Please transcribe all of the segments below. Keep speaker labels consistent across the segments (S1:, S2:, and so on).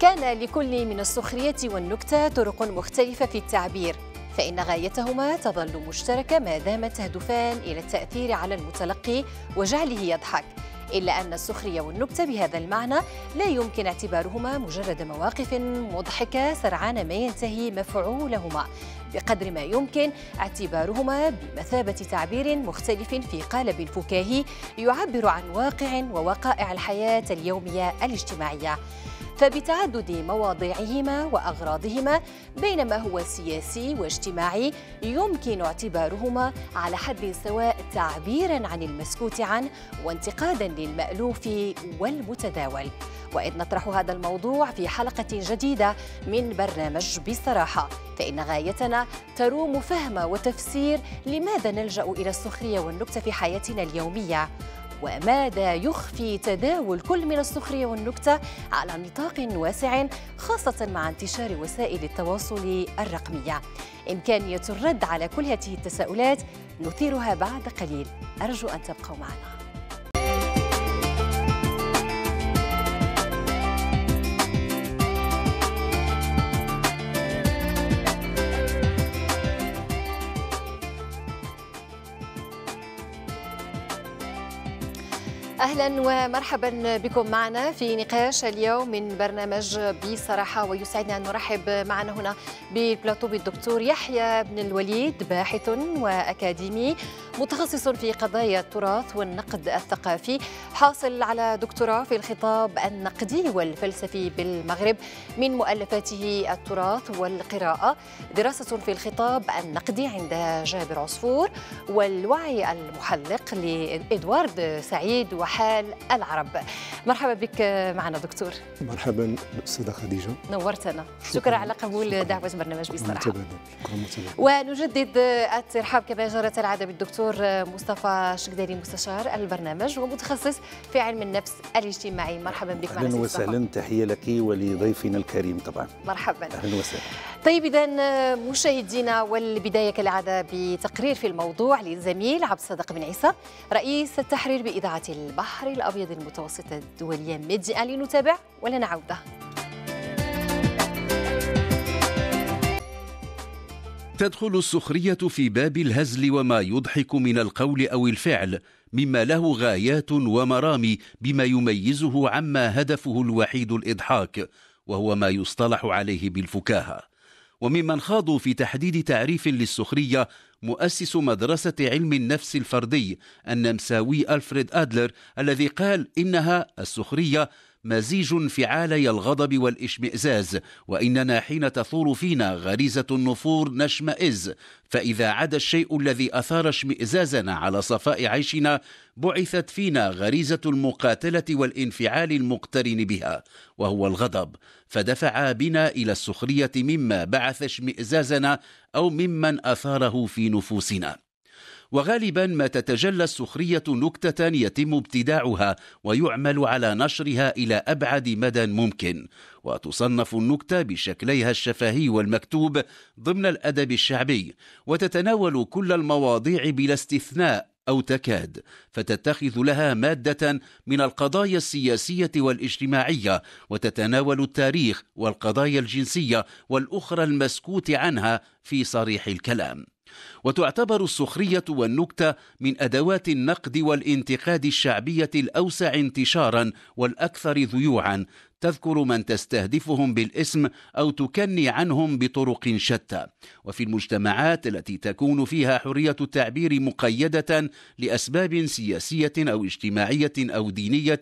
S1: كان لكل من السخرية والنكتة طرق مختلفة في التعبير فإن غايتهما تظل مشتركة ما دام تهدفان إلى التأثير على المتلقي وجعله يضحك إلا أن السخرية والنكتة بهذا المعنى لا يمكن اعتبارهما مجرد مواقف مضحكة سرعان ما ينتهي مفعولهما بقدر ما يمكن اعتبارهما بمثابة تعبير مختلف في قالب الفكاهي يعبر عن واقع ووقائع الحياة اليومية الاجتماعية فبتعدد مواضيعهما واغراضهما بين ما هو سياسي واجتماعي يمكن اعتبارهما على حد سواء تعبيرا عن المسكوت عنه وانتقادا للمالوف والمتداول واذ نطرح هذا الموضوع في حلقه جديده من برنامج بصراحه فان غايتنا تروم فهم وتفسير لماذا نلجا الى السخريه والنكته في حياتنا اليوميه وماذا يخفي تداول كل من السخرية والنكتة على نطاق واسع خاصة مع انتشار وسائل التواصل الرقمية إمكانية الرد على كل هذه التساؤلات نثيرها بعد قليل أرجو أن تبقوا معنا اهلا ومرحبا بكم معنا في نقاش اليوم من برنامج بصراحه ويسعدنا ان نرحب معنا هنا بالبلاتو بالدكتور يحيى بن الوليد باحث واكاديمي متخصص في قضايا التراث والنقد الثقافي حاصل على دكتوراه في الخطاب النقدي والفلسفي بالمغرب من مؤلفاته التراث والقراءه دراسه في الخطاب النقدي عند جابر عصفور والوعي المحلق لادوارد سعيد حال العرب مرحبا بك معنا دكتور
S2: مرحبا استاذه خديجه
S1: نورتنا شكرا, شكرا على قبول دعوه برنامج بصراحه ونجدد الترحاب كما جرت العاده بالدكتور مصطفى شقداري مستشار البرنامج ومتخصص في علم النفس الاجتماعي مرحبا بك معنا اهلا وسهلا
S3: تحيه لك ولضيفنا الكريم طبعا
S1: مرحبا اهلا وسهلا طيب اذا مشاهدينا والبدايه كالعاده بتقرير في الموضوع للزميل عبد الصادق بن عيسى رئيس التحرير باذاعه البحر البحر الأبيض المتوسط الدولية ميدي ألي نتابع ولنا عودة
S4: تدخل السخرية في باب الهزل وما يضحك من القول أو الفعل مما له غايات ومرامي بما يميزه عما هدفه الوحيد الإضحاك وهو ما يصطلح عليه بالفكاهة وممن خاضوا في تحديد تعريف للسخرية مؤسس مدرسة علم النفس الفردي النمساوي ألفريد أدلر الذي قال إنها السخرية مزيج انفعالي الغضب والاشمئزاز واننا حين تثور فينا غريزه النفور نشمئز فاذا عدا الشيء الذي اثار اشمئزازنا على صفاء عيشنا بعثت فينا غريزه المقاتله والانفعال المقترن بها وهو الغضب فدفع بنا الى السخريه مما بعث اشمئزازنا او ممن اثاره في نفوسنا وغالبا ما تتجلى السخرية نكتة يتم ابتداعها ويعمل على نشرها إلى أبعد مدى ممكن وتصنف النكتة بشكليها الشفهي والمكتوب ضمن الأدب الشعبي وتتناول كل المواضيع بلا استثناء أو تكاد فتتخذ لها مادة من القضايا السياسية والاجتماعية وتتناول التاريخ والقضايا الجنسية والأخرى المسكوت عنها في صريح الكلام وتعتبر السخرية والنكتة من أدوات النقد والانتقاد الشعبية الأوسع انتشارا والأكثر ذيوعا تذكر من تستهدفهم بالاسم او تكني عنهم بطرق شتى وفي المجتمعات التي تكون فيها حريه التعبير مقيده لاسباب سياسيه او اجتماعيه او دينيه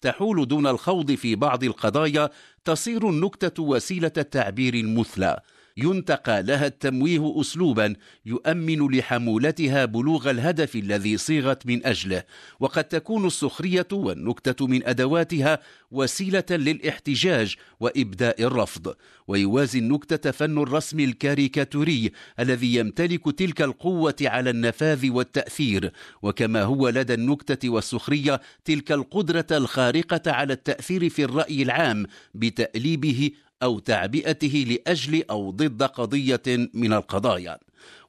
S4: تحول دون الخوض في بعض القضايا تصير النكته وسيله التعبير المثلى ينتقى لها التمويه أسلوبا يؤمن لحمولتها بلوغ الهدف الذي صيغت من أجله وقد تكون السخرية والنكتة من أدواتها وسيلة للاحتجاج وإبداء الرفض ويوازي النكتة فن الرسم الكاريكاتوري الذي يمتلك تلك القوة على النفاذ والتأثير وكما هو لدى النكتة والسخرية تلك القدرة الخارقة على التأثير في الرأي العام بتأليبه أو تعبئته لأجل أو ضد قضية من القضايا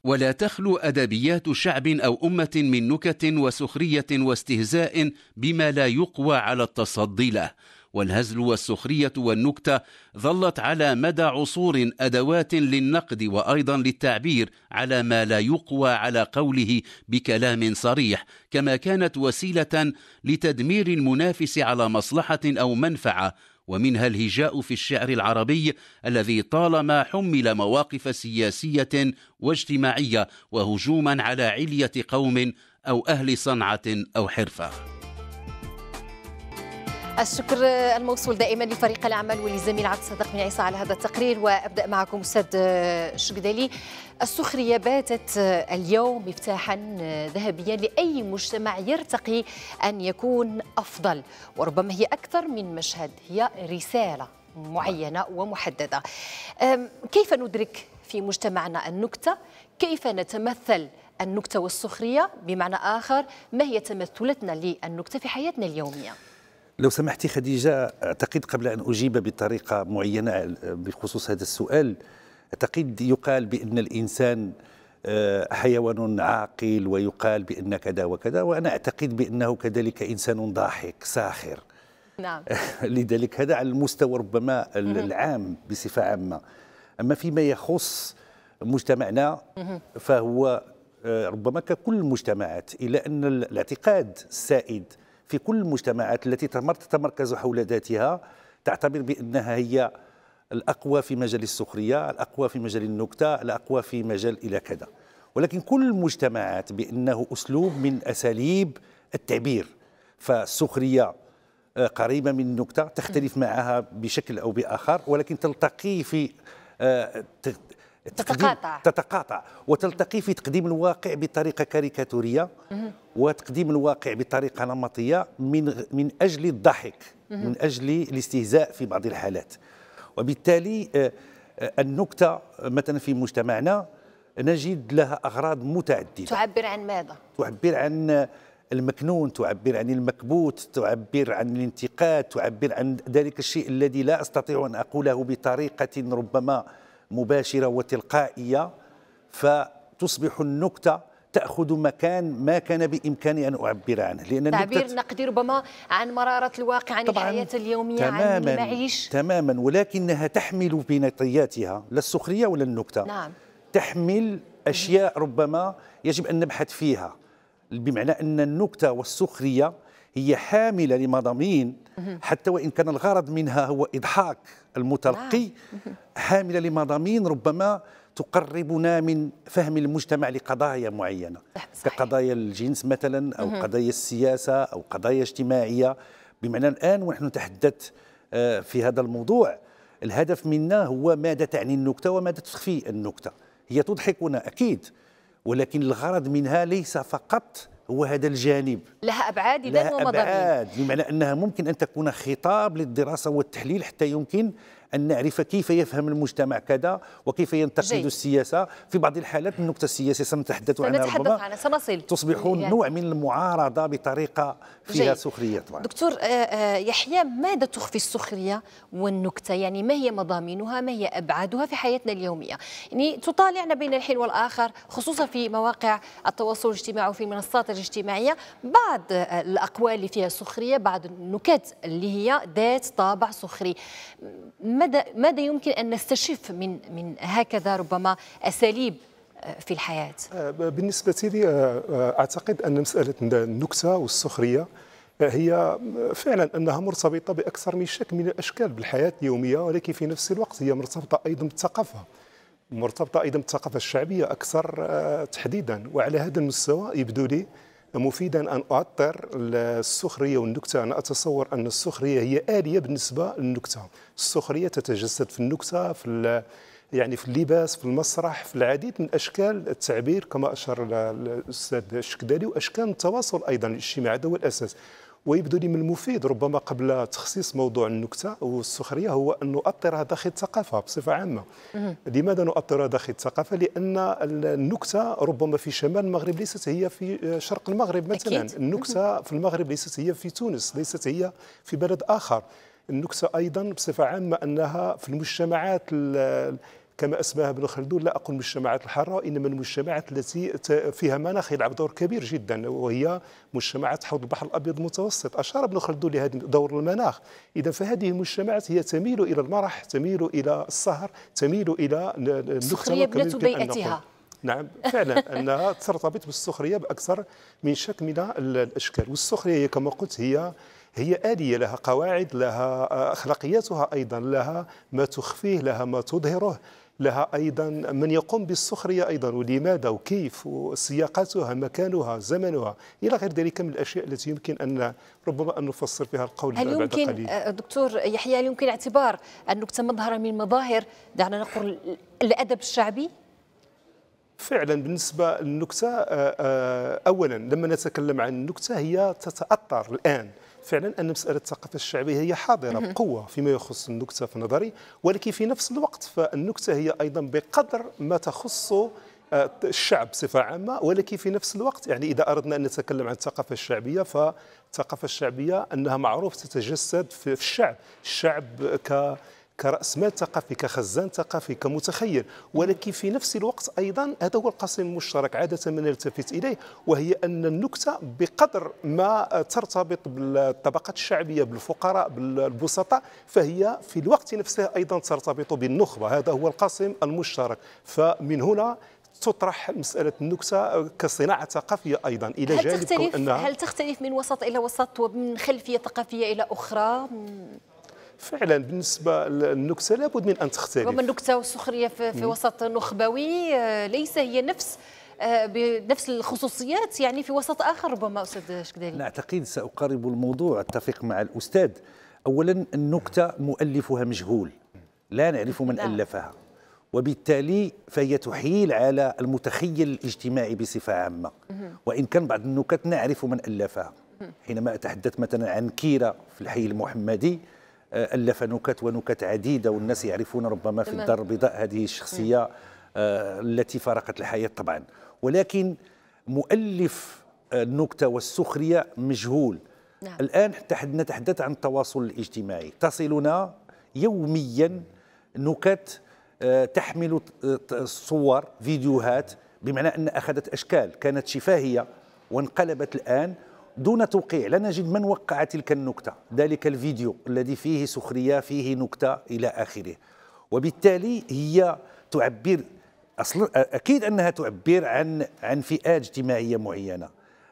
S4: ولا تخلو أدبيات شعب أو أمة من نكت وسخرية واستهزاء بما لا يقوى على التصدي له والهزل والسخرية والنكتة ظلت على مدى عصور أدوات للنقد وأيضا للتعبير على ما لا يقوى على قوله بكلام صريح كما كانت وسيلة لتدمير المنافس على مصلحة أو منفعة ومنها الهجاء في الشعر العربي الذي طالما حمل مواقف سياسية واجتماعية وهجوما على علية قوم أو أهل صنعة أو حرفة
S1: الشكر الموصول دائما لفريق العمل وللزميل عبد الصادق بن عيسى على هذا التقرير وابدا معكم استاذ شقدالي السخريه باتت اليوم مفتاحا ذهبيا لاي مجتمع يرتقي ان يكون افضل وربما هي اكثر من مشهد هي رساله معينه ومحدده كيف ندرك في مجتمعنا النكته كيف نتمثل النكته والسخريه بمعنى اخر ما هي تمثلتنا للنكته في حياتنا اليوميه
S3: لو سمحتي خديجة أعتقد قبل أن أجيب بطريقة معينة آه، بخصوص هذا السؤال أعتقد يقال بأن الإنسان آه، حيوان عاقل ويقال بأن كذا وكذا وأنا أعتقد بأنه كذلك إنسان ضاحك ساخر نعم لذلك هذا على المستوى ربما العام بصفة عامة أما فيما يخص مجتمعنا فهو آه، ربما ككل المجتمعات إلى أن الاعتقاد السائد في كل المجتمعات التي تتمركز حول ذاتها تعتبر بأنها هي الأقوى في مجال السخرية الأقوى في مجال النكتة الأقوى في مجال إلى كذا ولكن كل المجتمعات بأنه أسلوب من أساليب التعبير فالسخرية آه، قريبة من النكتة تختلف معها بشكل أو بآخر ولكن تلتقي في آه، تتقاطع تتقاطع وتلتقي في تقديم الواقع بطريقه كاريكاتوريه وتقديم الواقع بطريقه نمطيه من من اجل الضحك من اجل الاستهزاء في بعض الحالات وبالتالي آه، آه، النكته مثلا في مجتمعنا نجد لها اغراض متعدده
S1: تعبر عن ماذا
S3: تعبر عن المكنون تعبر عن المكبوت تعبر عن الانتقاد تعبر عن ذلك الشيء الذي لا استطيع ان اقوله بطريقه ربما مباشرة وتلقائية فتصبح النكتة تاخذ مكان ما كان بامكاني ان اعبر عنه لان تعبير
S1: نقدي ربما عن مراره الواقع عن الحياه اليوميه تماماً عن
S3: المعيش تماما ولكنها تحمل بنطياتها لا السخريه ولا النكته نعم تحمل اشياء ربما يجب ان نبحث فيها بمعنى ان النكته والسخريه هي حامله لمضامين حتى وإن كان الغرض منها هو إضحاك المتلقي نعم. حاملة لمضامين ربما تقربنا من فهم المجتمع لقضايا معينة صحيح. كقضايا الجنس مثلا أو قضايا السياسة أو قضايا اجتماعية بمعنى الآن ونحن نتحدث آه، في هذا الموضوع الهدف منا هو ماذا تعني النكتة وماذا تخفي النكتة هي تضحكنا أكيد ولكن الغرض منها ليس فقط هو هذا الجانب
S1: لها أبعاد إذا ومضامين أبعاد
S3: بمعنى أنها ممكن أن تكون خطاب للدراسة والتحليل حتى يمكن أن نعرف كيف يفهم المجتمع كذا وكيف ينتقد السياسة في بعض الحالات النكتة السياسية سنتحدث عنها ربما عنها
S1: سنصل تصبح يعني. نوع
S3: من المعارضة بطريقة فيها جيد. سخرية طبعا
S1: دكتور آه، آه، يحيى ماذا تخفي السخرية والنكتة يعني ما هي مضامينها ما هي أبعادها في حياتنا اليومية يعني تطالعنا بين الحين والآخر خصوصا في مواقع التواصل الاجتماعي وفي المنصات الاجتماعية بعض آه، الأقوال اللي فيها سخرية بعض النكت اللي هي ذات طابع سخري ماذا ماذا يمكن ان نستشف من من هكذا ربما اساليب آه، في الحياه؟
S2: آه، بالنسبه لي آه، اعتقد ان مساله النكته والسخريه هي فعلا انها مرتبطه باكثر من شكل من الاشكال بالحياه اليوميه ولكن في نفس الوقت هي مرتبطه ايضا بالثقافه مرتبطه ايضا بالثقافه الشعبيه اكثر تحديدا وعلى هذا المستوى يبدو لي مفيدا ان اعطر السخريه والنكته انا اتصور ان السخريه هي اليه بالنسبه للنكته السخريه تتجسد في النكته في يعني في اللباس في المسرح في العديد من اشكال التعبير كما اشار الاستاذ الشكداري واشكال التواصل ايضا الاجتماعي هذا هو الاساس ويبدو لي من المفيد ربما قبل تخصيص موضوع النكته والسخريه هو ان نؤطرها داخل الثقافه بصفه عامه لماذا نؤطرها داخل الثقافه لان النكته ربما في شمال المغرب ليست هي في شرق المغرب مثلا أكيد. النكته في المغرب ليست هي في تونس ليست هي في بلد اخر النكته ايضا بصفه عامه انها في المجتمعات كما اسماها ابن خلدون لا اقول مجتمعات الحاره وانما المجتمعات التي فيها مناخ يلعب دور كبير جدا وهي مجتمعات حوض البحر الابيض المتوسط اشار ابن خلدون لهذا دور المناخ اذا فهذه المجتمعات هي تميل الى المرح تميل الى السهر تميل الى السخريه ابنه بيئتها نعم فعلا انها ترتبط بالسخريه باكثر من شكل من الاشكال والسخريه هي كما قلت هي هي آلية لها قواعد لها آه، أخلاقياتها أيضا لها ما تخفيه لها ما تظهره لها أيضا من يقوم بالسخرية أيضا ولماذا وكيف وسياقاتها مكانها زمنها إلى غير ذلك من الأشياء التي يمكن أن ربما أن نفسر فيها القول هل يمكن بعد قليل. آه،
S1: دكتور يحيى هل يمكن اعتبار النكتة مظهرا من مظاهر دعنا نقول الأدب الشعبي؟
S2: فعلا بالنسبة للنكتة آه، آه، أولا لما نتكلم عن النكتة هي تتأثر الآن فعلا أن مسألة الثقافة الشعبية هي حاضرة بقوة فيما يخص النكتة في نظري ولكن في نفس الوقت فالنكتة هي أيضا بقدر ما تخص آه، الشعب بصفة عامة ولكن في نفس الوقت يعني إذا أردنا أن نتكلم عن الثقافة الشعبية فالثقافة الشعبية أنها معروف تتجسد في الشعب الشعب ك كرأس مال ثقافي كخزان ثقافي كمتخيل ولكن في نفس الوقت أيضا هذا هو القاسم المشترك عادة ما نلتفت إليه وهي أن النكتة بقدر ما ترتبط بالطبقات الشعبية بالفقراء بالبسطاء فهي في الوقت نفسه أيضا ترتبط بالنخبة هذا هو القاسم المشترك فمن هنا تطرح مسألة النكتة كصناعة ثقافية أيضا إلى هل جانب تختلف هل
S1: تختلف من وسط إلى وسط ومن خلفية ثقافية إلى أخرى؟ فعلا
S2: بالنسبه للنكته لابد من ان تختلف ربما
S1: النكته والسخريه في, في وسط نخبوي آه، ليس هي نفس آه، بنفس الخصوصيات يعني في وسط اخر ربما استاذ
S3: شكدالي نعتقد ساقارب الموضوع اتفق مع الاستاذ اولا النكته مؤلفها مجهول لا نعرف من لا. نعم. الفها وبالتالي فهي تحيل على المتخيل الاجتماعي بصفه عامه وان كان بعض النكت نعرف من الفها حينما اتحدث مثلا عن كيره في الحي المحمدي آه، ألف نكت ونكت عديدة والناس يعرفون ربما في الدار البيضاء هذه الشخصية آه، التي فارقت الحياة طبعا ولكن مؤلف آه، النكتة والسخرية مجهول نعم. الآن نتحدث عن التواصل الاجتماعي تصلنا يوميا نكت تحمل صور فيديوهات بمعنى أن أخذت أشكال كانت شفاهية وانقلبت الآن دون توقيع لا نجد من وقع تلك النكتة ذلك الفيديو الذي فيه سخرية فيه نكتة إلى آخره وبالتالي هي تعبر أصل أكيد أنها تعبر عن عن فئات اجتماعية معينة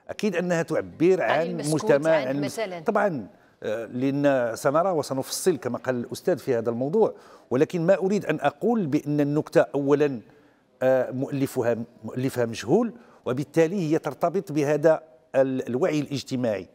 S3: أكيد أنها تعبر عن, عن مجتمع عن مثلا طبعا آه، لأن سنرى وسنفصل كما قال الأستاذ في هذا الموضوع ولكن ما أريد أن أقول بأن النكتة أولا آه، مؤلفها مؤلفها مجهول وبالتالي هي ترتبط بهذا الوعي الاجتماعي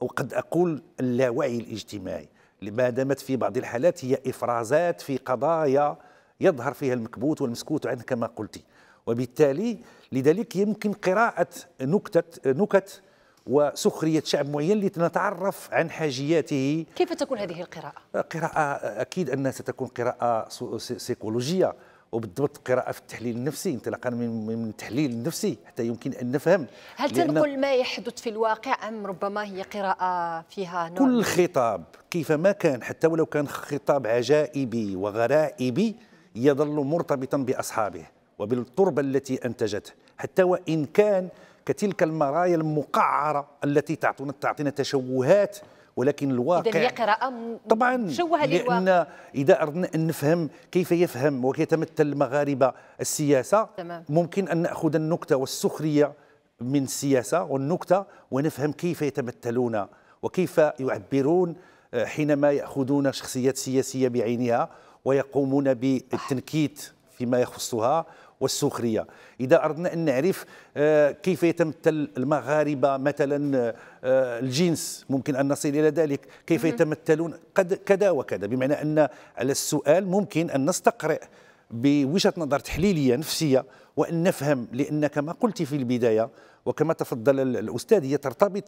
S3: وقد أقول اللاوعي الاجتماعي ما دامت في بعض الحالات هي إفرازات في قضايا يظهر فيها المكبوت والمسكوت عنه كما قلت وبالتالي لذلك يمكن قراءة نكتة نكت وسخرية شعب معين لنتعرف عن حاجياته
S1: كيف تكون هذه القراءة؟
S3: قراءة أكيد أنها ستكون قراءة سيكولوجية وبالضبط قراءة في التحليل النفسي انطلاقا من التحليل النفسي حتى يمكن أن نفهم هل تنقل
S1: ما يحدث في الواقع أم ربما هي قراءة فيها نوع كل
S3: خطاب كيف ما كان حتى ولو كان خطاب عجائبي وغرائبي يظل مرتبطا بأصحابه وبالتربة التي أنتجته حتى وإن كان كتلك المرايا المقعرة التي تعطينا تعطينا تشوهات ولكن الواقع إذا هي قراءة طبعا شوه لأن إذا أردنا أن نفهم كيف يفهم ويتمثل المغاربة السياسة تمام. ممكن أن نأخذ النكتة والسخرية من السياسة والنكتة ونفهم كيف يتمثلون وكيف يعبرون آه، حينما يأخذون شخصيات سياسية بعينها ويقومون بالتنكيت فيما يخصها والسخريه اذا اردنا ان نعرف آه، كيف يتمثل المغاربه مثلا آه، الجنس ممكن ان نصل الى ذلك كيف يتمثلون قد كذا وكذا بمعنى ان على السؤال ممكن ان نستقرئ بوجهه نظر تحليليه نفسيه وان نفهم لان كما قلت في البدايه وكما تفضل الاستاذ هي ترتبط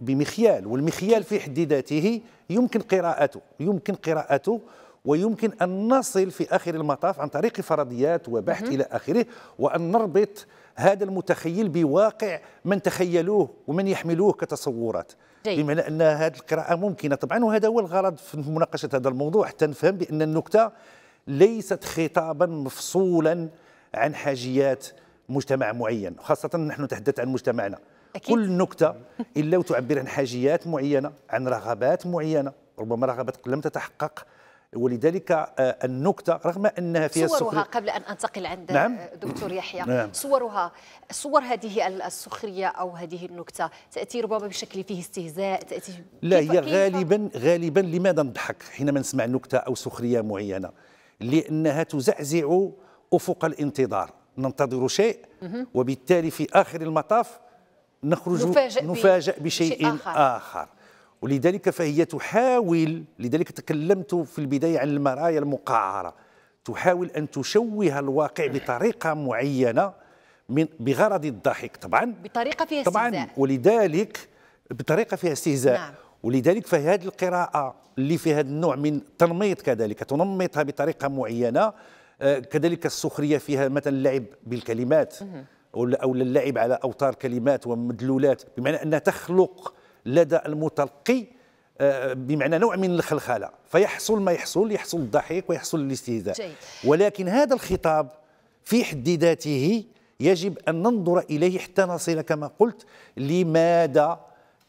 S3: بمخيال والمخيال في حد ذاته يمكن قراءته يمكن قراءته ويمكن أن نصل في آخر المطاف عن طريق فرضيات وبحث إلى آخره وأن نربط هذا المتخيل بواقع من تخيلوه ومن يحملوه كتصورات جيد. بمعنى أن هذه القراءة ممكنة طبعا وهذا هو الغرض في مناقشة هذا الموضوع حتى نفهم بأن النكتة ليست خطابا مفصولا عن حاجيات مجتمع معين خاصة نحن نتحدث عن مجتمعنا أكيد. كل نكتة إلا وتعبر عن حاجيات معينة عن رغبات معينة ربما رغبات لم تتحقق ولذلك آه، النكته رغم انها فيها صورها
S1: قبل ان انتقل عند نعم؟ دكتور يحيى نعم. صورها صور هذه السخريه او هذه النكته تاتي ربما بشكل فيه استهزاء تاتي لا هي غالبا
S3: غالبا لماذا نضحك حينما نسمع نكته او سخريه معينه لانها تزعزع افق الانتظار ننتظر شيء وبالتالي في اخر المطاف نخرج نفاجئ بشيء, بشيء آخر, آخر. ولذلك فهي تحاول لذلك تكلمت في البداية عن المرايا المقعرة تحاول أن تشوه الواقع بطريقة معينة من بغرض الضحك طبعا
S1: بطريقة فيها استهزاء طبعا
S3: ولذلك بطريقة فيها استهزاء نعم. ولذلك فهي هذه القراءة اللي فيها هذا النوع من تنميط كذلك تنمطها بطريقة معينة آه، كذلك السخرية فيها مثلا اللعب بالكلمات أو اللعب على أوتار كلمات ومدلولات بمعنى أنها تخلق لدى المتلقي آه، بمعنى نوع من الخلخله فيحصل ما يحصل يحصل الضحك ويحصل الاستهزاء ولكن هذا الخطاب في حد ذاته يجب ان ننظر اليه حتى نصل كما قلت لماذا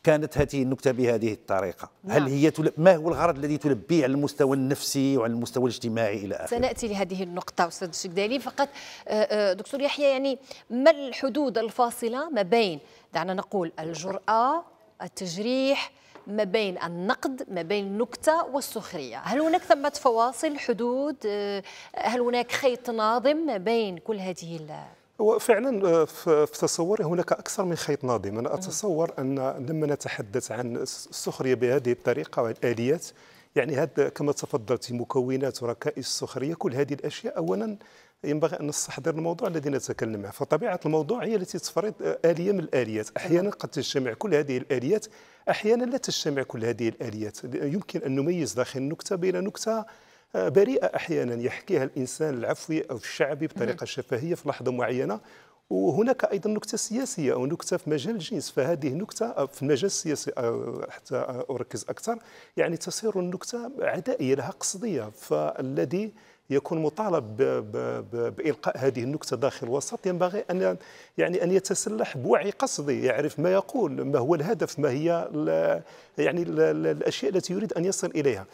S3: كانت هذه النكتة بهذه الطريقة نعم. هل هي تلب... ما هو الغرض الذي تلبيه على المستوى النفسي وعلى المستوى الاجتماعي إلى آخره سنأتي
S1: لهذه النقطة أستاذ الشكدالي فقط آه، آه، دكتور يحيى يعني ما الحدود الفاصلة ما بين دعنا نقول الجرأة التجريح ما بين النقد ما بين النكتة والسخرية هل هناك ثمة فواصل حدود آه، هل هناك خيط ناظم ما بين كل هذه
S2: وفعلا آه، في تصوري هناك اكثر من خيط ناظم انا اتصور ان لما نتحدث عن السخريه بهذه الطريقه والاليات يعني هذا كما تفضلت مكونات وركائز السخريه كل هذه الاشياء اولا ينبغي ان نستحضر الموضوع الذي نتكلم عنه فطبيعه الموضوع هي التي تفرض اليه من الاليات احيانا قد تجتمع كل هذه الاليات احيانا لا تجتمع كل هذه الاليات يمكن ان نميز داخل النكته بين نكته آه، بريئه احيانا يحكيها الانسان العفوي او الشعبي بطريقه شفهيه في لحظه معينه وهناك ايضا نكته سياسيه او نكته في مجال الجنس فهذه النكته آه، في المجال السياسي آه، حتى اركز اكثر يعني تصير النكته عدائيه لها قصديه فالذي يكون مطالب بإلقاء هذه النكتة داخل الوسط ينبغي أن يعني أن يتسلح بوعي قصدي يعرف ما يقول ما هو الهدف ما هي الـ يعني الـ الأشياء التي يريد أن يصل إليها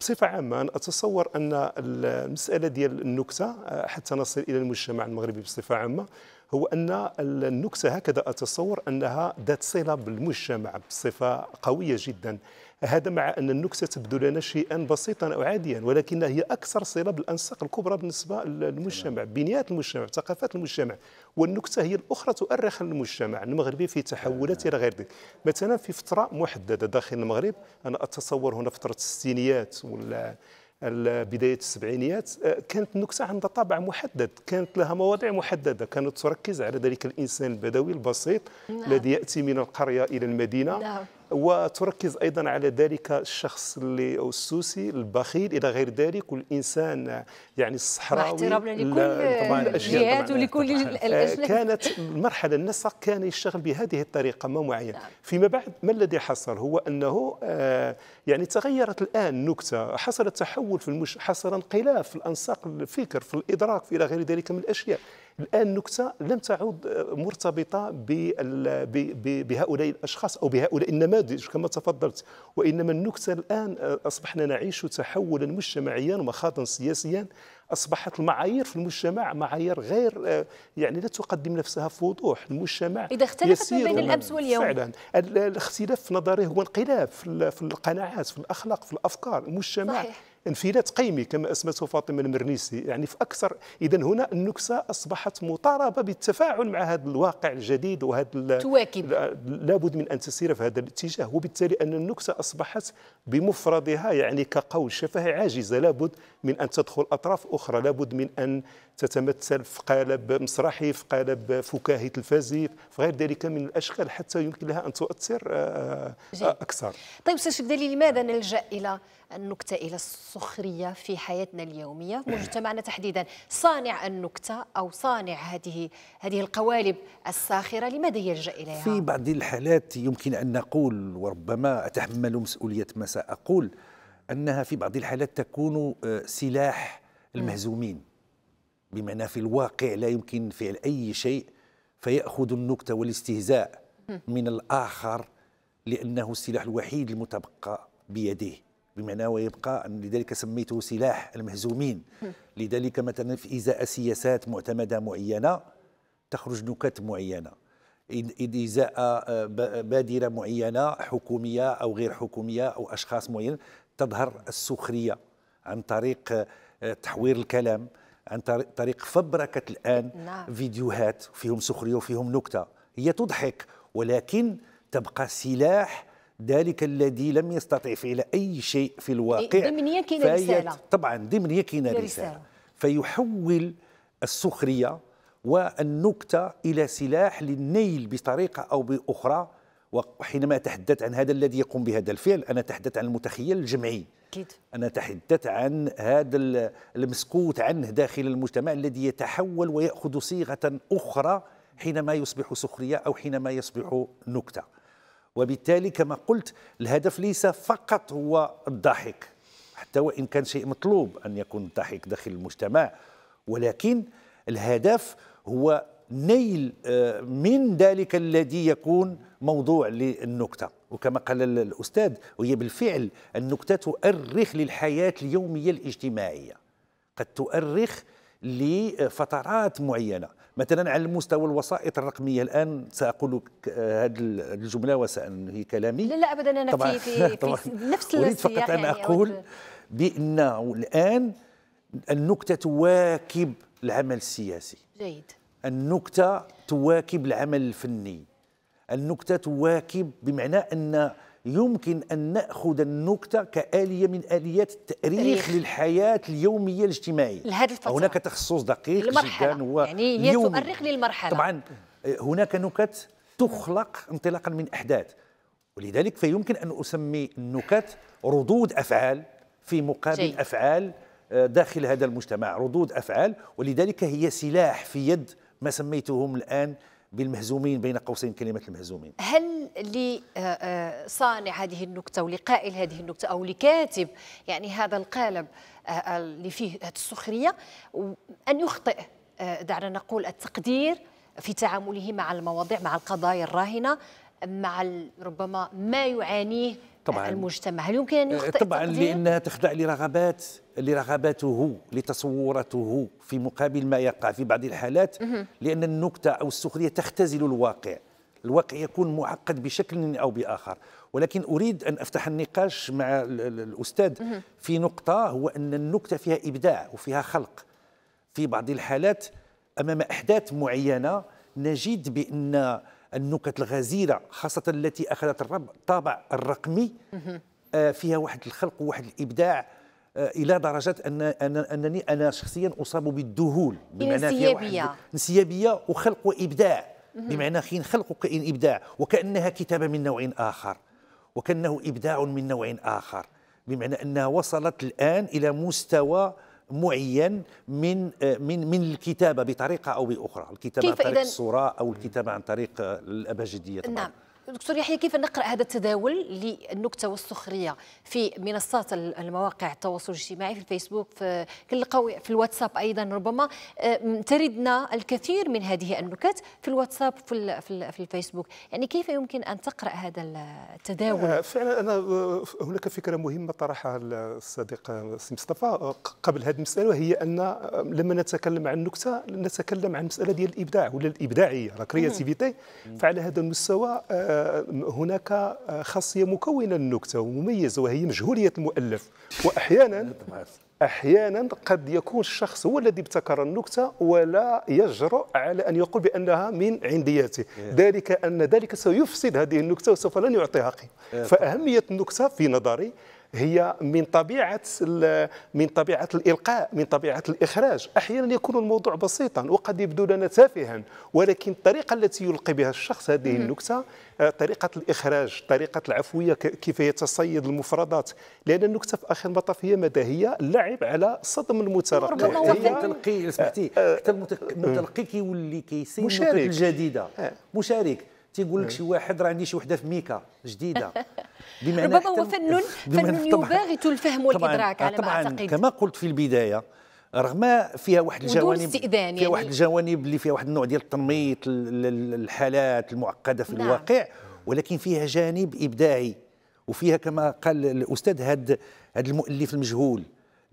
S2: بصفة عامة أنا أتصور أن المسألة ديال النكتة آه، حتى نصل إلى المجتمع المغربي بصفة عامة هو أن النكتة هكذا أتصور أنها ذات صلة بالمجتمع بصفة قوية جداً هذا مع أن النكسة تبدو لنا شيئا بسيطا أو عاديا ولكن هي أكثر صله بالانساق الكبرى بالنسبة للمجتمع نعم. بنيات المجتمع ثقافات المجتمع والنكتة هي الأخرى تؤرخ المجتمع المغربي في تحولات نعم. إلى غير ذلك مثلا في فترة محددة داخل المغرب أنا أتصور هنا فترة الستينيات ولا بداية السبعينيات آه، كانت النكتة عندها طابع محدد كانت لها مواضيع محددة كانت تركز على ذلك الإنسان البدوي البسيط نعم. الذي يأتي من القرية إلى المدينة نعم. وتركز ايضا على ذلك الشخص اللي او السوسي البخيل الى غير ذلك والانسان يعني الصحراوي احترامنا لكل الجهات ولكل آه، كانت المرحله النسق كان يشتغل بهذه الطريقه ما معين نعم. فيما بعد ما الذي حصل هو انه آه، يعني تغيرت الان النكته حصل تحول في المش حصل انقلاب في الانساق الفكر في الادراك في الى غير ذلك من الاشياء الان نكته لم تعد مرتبطه بهؤلاء الاشخاص او بهؤلاء النماذج كما تفضلت وانما النكته الان آه، اصبحنا نعيش تحولا مجتمعيا ومخاضا سياسيا اصبحت المعايير في المجتمع معايير غير آه، يعني لا تقدم نفسها في وضوح المجتمع اذا اختلفت ما بين الامس واليوم فعلا الاختلاف في نظري هو انقلاب في القناعات في الاخلاق في الافكار المجتمع صحيح. انفلات قيمي كما اسمته فاطمه المرنيسي يعني في اكثر اذا هنا النكسه اصبحت مطالبه بالتفاعل مع هذا الواقع الجديد وهذا تواكب لابد من ان تسير في هذا الاتجاه وبالتالي ان النكسه اصبحت بمفردها يعني كقول شفهي عاجزه لابد من ان تدخل اطراف اخرى لابد من ان تتمثل في قالب مسرحي في قالب فكاهي تلفازي في غير ذلك من الاشكال حتى يمكن لها ان تؤثر آه، آه، جيد. اكثر
S1: طيب استاذ شبدالي لماذا نلجا الى النكته الى السخريه في حياتنا اليوميه مجتمعنا تحديدا صانع النكته او صانع هذه هذه القوالب الساخره لماذا يلجا اليها في
S3: بعض الحالات يمكن ان نقول وربما اتحمل مسؤوليه ما ساقول انها في بعض الحالات تكون آه، سلاح المهزومين بمعنى في الواقع لا يمكن فعل أي شيء فيأخذ النكتة والاستهزاء من الآخر لأنه السلاح الوحيد المتبقى بيده بمعنى ويبقى لذلك سميته سلاح المهزومين لذلك مثلا في إزاء سياسات معتمدة معينة تخرج نكت معينة إزاء آه، بادرة معينة حكومية أو غير حكومية أو أشخاص معينين تظهر السخرية عن طريق آه، تحوير الكلام عن طريق فبركة الآن نعم. فيديوهات فيهم سخرية وفيهم نكتة هي تضحك ولكن تبقى سلاح ذلك الذي لم يستطع فعل أي شيء في الواقع ضمنية كاينه رسالة طبعا ضمنية كاينه رسالة فيحول السخرية والنكتة إلى سلاح للنيل بطريقة أو بأخرى وحينما أتحدث عن هذا الذي يقوم بهذا الفعل أنا أتحدث عن المتخيل الجمعي أكيد. أنا أتحدث عن هذا المسكوت عنه داخل المجتمع الذي يتحول ويأخذ صيغة أخرى حينما يصبح سخرية أو حينما يصبح نكتة وبالتالي كما قلت الهدف ليس فقط هو الضحك حتى وإن كان شيء مطلوب أن يكون الضحك داخل المجتمع ولكن الهدف هو نيل آه، من ذلك الذي يكون موضوع للنكته وكما قال الأستاذ وهي بالفعل النكتة تؤرخ للحياة اليومية الاجتماعية قد تؤرخ لفترات معينة مثلا على المستوى الوسائط الرقمية الآن سأقول لك هذه الجملة وسأنهي كلامي لا لا أبدا أنا طبعا في, في, طبعا في
S1: نفس أريد فقط يعني أن أقول
S3: بأن الآن النكتة تواكب العمل السياسي جيد النكتة تواكب العمل الفني النكتة تواكب بمعنى أن يمكن أن نأخذ النكتة كآلية من آليات التأريخ للحياة اليومية الاجتماعية لهذه الفترة هناك تخصص دقيق للمرحلة. جدا هو يعني هي يومي.
S1: تؤرخ للمرحلة طبعا
S3: آه، هناك نكت تخلق انطلاقا من أحداث ولذلك فيمكن أن أسمي النكت ردود أفعال في مقابل جي. أفعال آه، داخل هذا المجتمع ردود أفعال ولذلك هي سلاح في يد ما سميتهم الآن بالمهزومين بين قوسين كلمه المهزومين
S1: هل لصانع آه، آه، هذه النكته ولقائل هذه النكته او لكاتب يعني هذا القالب آه، اللي فيه السخريه ان يخطئ دعنا نقول التقدير في تعامله مع المواضيع مع القضايا الراهنه مع ربما ما يعانيه طبعا المجتمع هل يمكن أن آه، يخطئ طبعا لأنها
S3: تخضع لرغبات لرغباته لتصوراته في مقابل ما يقع في بعض الحالات لأن النكتة أو السخرية تختزل الواقع الواقع يكون معقد بشكل أو بآخر ولكن أريد أن أفتح النقاش مع الأستاذ في نقطة هو أن النكتة فيها إبداع وفيها خلق في بعض الحالات أمام أحداث معينة نجد بأن النكت الغزيرة خاصة التي أخذت الطابع الرقمي آه، فيها واحد الخلق وواحد الإبداع آه، الى درجه ان انني انا شخصيا اصاب بالذهول بمعنى انسيابيه انسيابيه وخلق وابداع بمعنى حين خلق وكائن ابداع وكانها كتابه من نوع اخر وكانه ابداع من نوع اخر بمعنى انها وصلت الان الى مستوى معين من آه، من من الكتابه بطريقه او باخرى، الكتابه عن طريق الصوره او الكتابه عن طريق آه، الاباجديه طبعا نعم
S1: دكتور يحيى كيف نقرا هذا التداول للنكته والسخريه في منصات المواقع التواصل الاجتماعي في الفيسبوك في كنلقاو في الواتساب ايضا ربما تردنا الكثير من هذه النكت في الواتساب في, في, الفيسبوك يعني كيف يمكن ان تقرا هذا
S2: التداول آه، فعلا انا آه، هناك فكره مهمه طرحها الصديق سي مصطفى آه، قبل هذه المساله وهي ان لما نتكلم عن النكته نتكلم عن مساله ديال الابداع ولا الابداعيه لا كرياتيفيتي فعلى هذا المستوى هناك خاصيه مكونه للنكته ومميزه وهي مجهوليه المؤلف واحيانا احيانا قد يكون الشخص هو الذي ابتكر النكته ولا يجرؤ على ان يقول بانها من عندياته ذلك ان ذلك سيفسد هذه النكته وسوف لن يعطيها قيمه فاهميه النكته في نظري هي من طبيعه من طبيعه الالقاء من طبيعه الاخراج احيانا يكون الموضوع بسيطا وقد يبدو لنا تافها ولكن الطريقه التي يلقي بها الشخص هذه النكته آه، طريقه الاخراج طريقه العفويه كيف يتصيد المفردات لان النكته في اخر المطاف هي ماذا هي اللعب على صدم المتلقي ربما هو المتلقي سمحتي آه، حتى آه. المتلقي
S3: كيولي كيسير الجديده مشارك تيقول لك شي واحد راه عندي شي وحده في ميكا جديده بمعنى ربما هو فن فن يباغت
S1: الفهم والادراك على ما اعتقد كما
S3: قلت في البدايه رغم فيها واحد الجوانب فيها يعني واحد الجوانب اللي فيها واحد النوع ديال التنميط الحالات المعقده في نعم. الواقع ولكن فيها جانب ابداعي وفيها كما قال الاستاذ هاد هاد المؤلف المجهول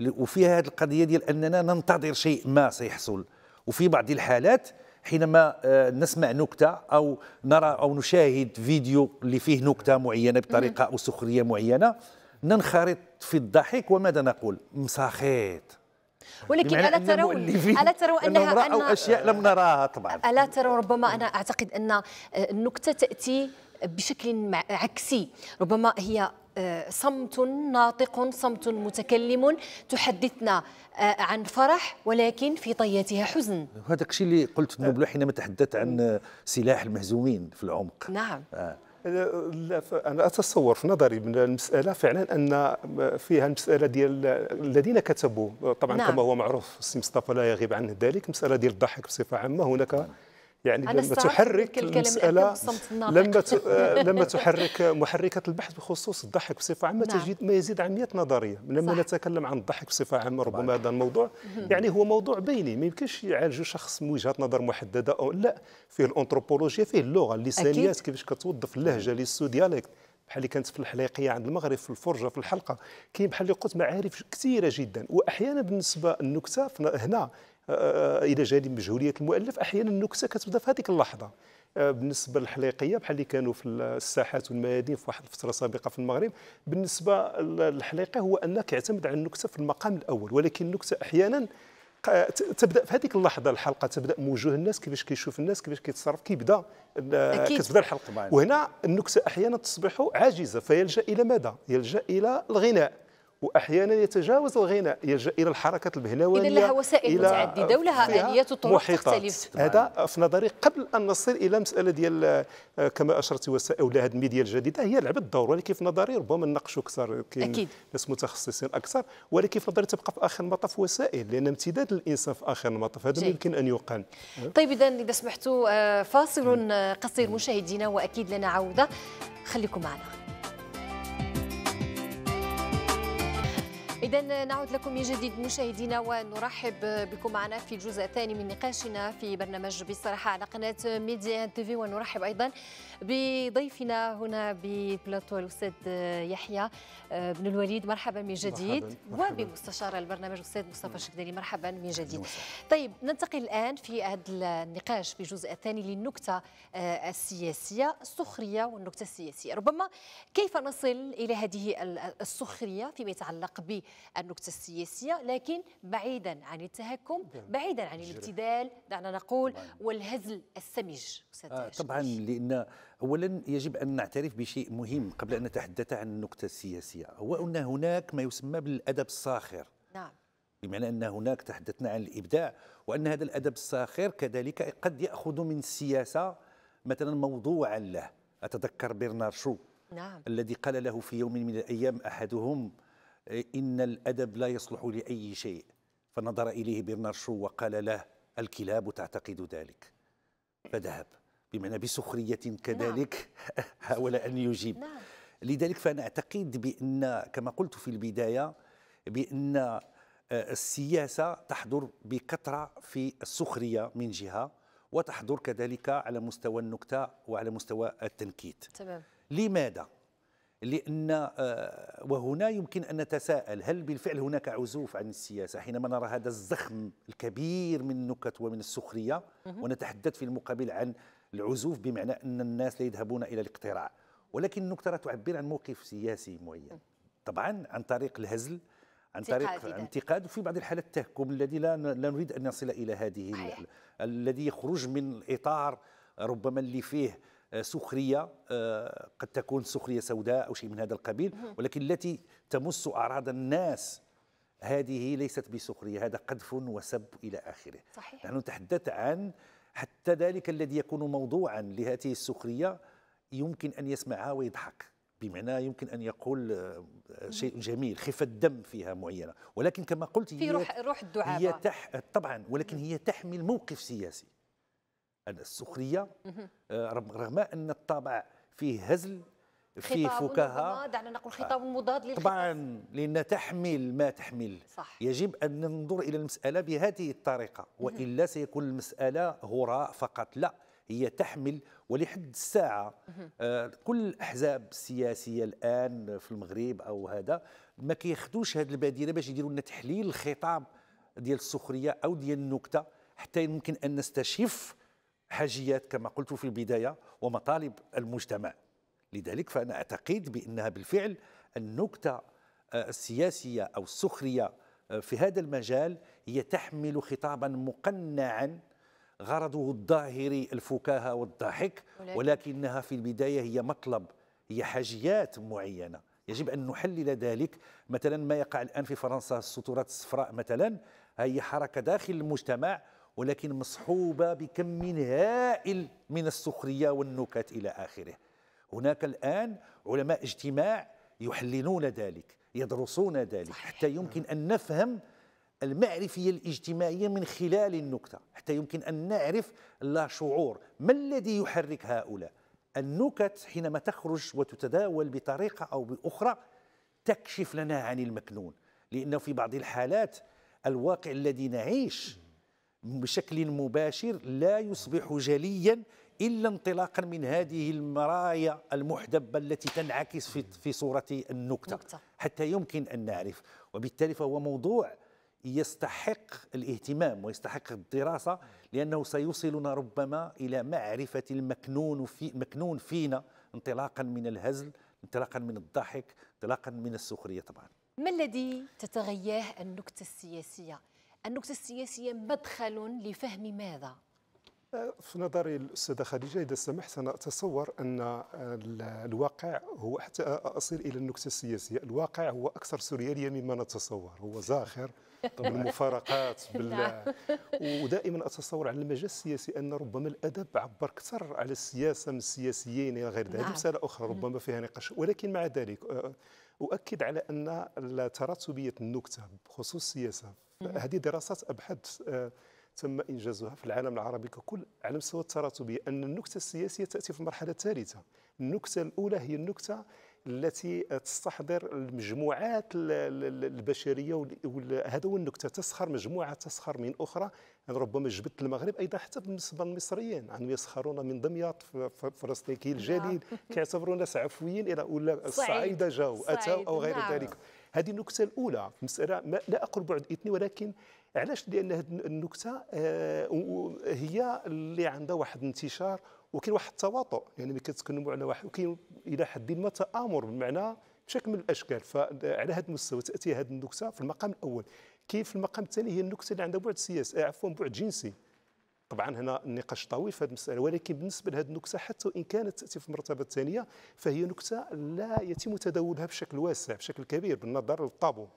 S3: وفيها هذه القضيه ديال اننا ننتظر شيء ما سيحصل وفي بعض الحالات حينما آه، نسمع نكته او نرى او نشاهد فيديو اللي فيه نكته معينه بطريقه او سخريه معينه ننخرط في الضحك وماذا نقول مساخيط
S1: ولكن الا تروا الا تروا انها أن اشياء لم
S3: نراها طبعا
S1: الا تروا ربما انا اعتقد ان آه، النكته تاتي بشكل عكسي ربما هي آه، صمت ناطق صمت متكلم تحدثنا آه، عن فرح ولكن في طياتها حزن
S3: هذا الشيء اللي قلت آه. نبلو حينما تحدثت عن سلاح المهزومين في العمق نعم
S2: انا اتصور في نظري من المساله فعلا ان فيها المساله ديال الذين كتبوا طبعا نعم. كما هو معروف السي مصطفى لا يغيب عنه ذلك مساله ديال الضحك بصفه عامه هناك نعم. يعني لما تحرك المسألة لما لما تحرك محركات البحث بخصوص الضحك بصفة عامة نعم. تجد ما يزيد عن 100 نظرية لما نتكلم عن الضحك بصفة عامة ربما هذا الموضوع يعني هو موضوع بيني ما يمكنش يعالجوا شخص من وجهة نظر محددة أو لا فيه الأنثروبولوجيا فيه اللغة اللسانيات كيفاش كتوظف اللهجة للسو ديالكت بحال اللي كانت في الحليقيه عند المغرب في الفرجه في الحلقه كاين بحال اللي قلت معارف كثيره جدا واحيانا بالنسبه النكته هنا الى جانب مجهوليه المؤلف احيانا النكته كتبدا في هذيك اللحظه آه، بالنسبه للحليقيه بحال اللي كانوا في الساحات والميادين في واحد الفتره سابقه في المغرب بالنسبه للحليقه هو انك يعتمد على النكته في المقام الاول ولكن النكته احيانا تبدا في هذيك اللحظه الحلقه تبدا موجه الناس كيفاش كيشوف الناس كيفاش كيتصرف كيبدا كتبدا الحلقه معنا. وهنا النكته احيانا تصبح عاجزه فيلجا الى ماذا يلجا الى الغناء واحيانا يتجاوز الغناء يلجا الى الحركات البهلوانيه اذا لها وسائل متعدده ولها
S1: اليات وطرق تختلف هذا
S2: في نظري قبل ان نصل الى مساله ديال آه، كما اشرت وسائل ولا هذه الميديا الجديده هي لعبت دور ولكن في نظري ربما نناقشوا اكثر كاين ناس متخصصين اكثر ولكن في نظري تبقى في اخر المطاف وسائل لان امتداد الانسان في اخر المطاف هذا يمكن ان يقال
S1: طيب اذا اذا سمحتوا آه، فاصل قصير مشاهدينا واكيد لنا عوده خليكم معنا إذا نعود لكم من جديد مشاهدينا ونرحب بكم معنا في الجزء الثاني من نقاشنا في برنامج بصراحة على قناة ميديا تيفي ونرحب أيضا بضيفنا هنا ببلاطو الأستاذ يحيى بن الوليد مرحبا من جديد مرحباً. وبمستشار البرنامج الأستاذ مصطفى الشكداني نعم. مرحبا من جديد طيب ننتقل الآن في هذا النقاش في الجزء الثاني للنكتة آه، السياسية السخرية والنكتة السياسية ربما كيف نصل إلى هذه السخرية فيما يتعلق ب النكته السياسيه لكن بعيدا عن التهكم نعم. بعيدا عن الابتذال دعنا نقول والهزل السمج
S3: آه طبعا لان اولا يجب ان نعترف بشيء مهم قبل ان نتحدث عن النكته السياسيه هو ان هناك ما يسمى بالادب الساخر نعم بمعنى ان هناك تحدثنا عن الابداع وان هذا الادب الساخر كذلك قد ياخذ من السياسه مثلا موضوعا له اتذكر برنار شو نعم. الذي قال له في يوم من الايام احدهم إن الأدب لا يصلح لأي شيء فنظر إليه برنار شو وقال له الكلاب تعتقد ذلك فذهب بمعنى بسخرية نعم. كذلك نعم. حاول أن يجيب نعم. لذلك فأنا أعتقد بأن كما قلت في البداية بأن آه، السياسة تحضر بكثرة في السخرية من جهة وتحضر كذلك على مستوى النكتة وعلى مستوى التنكيت تمام. لماذا؟ لأن آه، وهنا يمكن أن نتساءل هل بالفعل هناك عزوف عن السياسة حينما نرى هذا الزخم الكبير من النكت ومن السخرية ونتحدث في المقابل عن العزوف بمعنى أن الناس لا يذهبون إلى الاقتراع ولكن النكتة تعبر عن موقف سياسي معين طبعا عن طريق الهزل عن طريق انتقاد وفي بعض الحالات التهكم الذي لا, لا نريد أن نصل إلى هذه الذي يخرج من الإطار ربما اللي فيه سخريه آه، قد تكون سخريه سوداء او شيء من هذا القبيل ولكن التي تمس اعراض الناس هذه ليست بسخريه هذا قذف وسب الى اخره صحيح. نحن نتحدث عن حتى ذلك الذي يكون موضوعا لهذه السخريه يمكن ان يسمعها ويضحك بمعنى يمكن ان يقول آه، شيء جميل خفه الدم فيها معينه ولكن كما قلت في هي روح
S1: روح الدعابه هي تح
S3: طبعا ولكن هي تحمل موقف سياسي السخريه آه، رغم ان الطابع فيه هزل فيه فكاهه دعنا
S1: يعني نقول آه. خطاب مضاد للخطاب
S3: طبعا لان تحمل ما تحمل صح. يجب ان ننظر الى المساله بهذه الطريقه والا سيكون المساله هراء فقط لا هي تحمل ولحد الساعه آه كل الاحزاب السياسيه الان في المغرب او هذا ما كياخذوش هذه البادرة باش يديروا لنا تحليل الخطاب ديال السخريه او ديال النكته حتى يمكن ان نستشف حاجيات كما قلت في البداية ومطالب المجتمع لذلك فأنا أعتقد بأنها بالفعل النكتة آه، السياسية أو السخرية آه، في هذا المجال هي تحمل خطابا مقنعا غرضه الظاهري الفكاهة والضحك ولكنها في البداية هي مطلب هي حاجيات معينة يجب أن نحلل ذلك مثلا ما يقع الآن في فرنسا السطورات الصفراء مثلا هي حركة داخل المجتمع ولكن مصحوبة بكم هائل من السخرية والنكت إلى آخره هناك الآن علماء اجتماع يحللون ذلك يدرسون ذلك صحيح. حتى يمكن أن نفهم المعرفية الاجتماعية من خلال النكتة حتى يمكن أن نعرف لا شعور ما الذي يحرك هؤلاء النكت حينما تخرج وتتداول بطريقة أو بأخرى تكشف لنا عن المكنون لأنه في بعض الحالات الواقع الذي نعيش بشكل مباشر لا يصبح جليا إلا انطلاقا من هذه المرايا المحدبة التي تنعكس في, في صورة النكتة حتى يمكن أن نعرف وبالتالي فهو موضوع يستحق الاهتمام ويستحق الدراسة لأنه سيوصلنا ربما إلى معرفة المكنون في مكنون فينا انطلاقا من الهزل انطلاقا من الضحك انطلاقا من السخرية طبعا
S1: ما الذي تتغياه النكتة السياسية؟ النكتة السياسية مدخل لفهم ماذا؟
S2: في نظري الأستاذة خديجة إذا سمحت أنا أتصور أن الواقع هو حتى أصل إلى النكتة السياسية الواقع هو أكثر سوريالية مما نتصور هو زاخر بالمفارقات بال... نعم. ودائما أتصور على المجال السياسي أن ربما الأدب عبر أكثر على السياسة من السياسيين إلى غير ذلك مسألة نعم. أخرى ربما فيها نقاش ولكن مع ذلك آه، اؤكد على ان تراتبيه النكته بخصوص السياسه هذه دراسات ابحاث آه، تم انجازها في العالم العربي ككل على مستوى التراتبيه ان النكته السياسيه تاتي في المرحله الثالثه النكته الاولى هي النكته التي تستحضر المجموعات البشريه هذا هو النكته تسخر مجموعه تسخر من اخرى يعني ربما جبت المغرب ايضا حتى بالنسبه للمصريين انهم يسخرون من دمياط فلسطينكي نعم. الجليل كيعتبروا الناس عفويين الى ولا الصعيده جاوا اتوا او غير نعم. ذلك هذه النكته الاولى مساله لا اقول بعد اثني ولكن علاش لان هذه النكته آه، هي اللي عندها واحد الانتشار وكاين واحد التواطؤ يعني ملي كتكلموا على واحد وكاين الى حد ما تامر بمعنى بشكل من الاشكال فعلى هذا المستوى تاتي هذه النكته في المقام الاول كيف في المقام الثاني هي النكته اللي عندها بعد سياسي آه، عفوا بعد جنسي طبعا هنا النقاش طويل في هذه المساله ولكن بالنسبه لهذه النكته حتى وان كانت تاتي في المرتبه الثانيه فهي نكته لا يتم تداولها بشكل واسع بشكل كبير بالنظر للطابو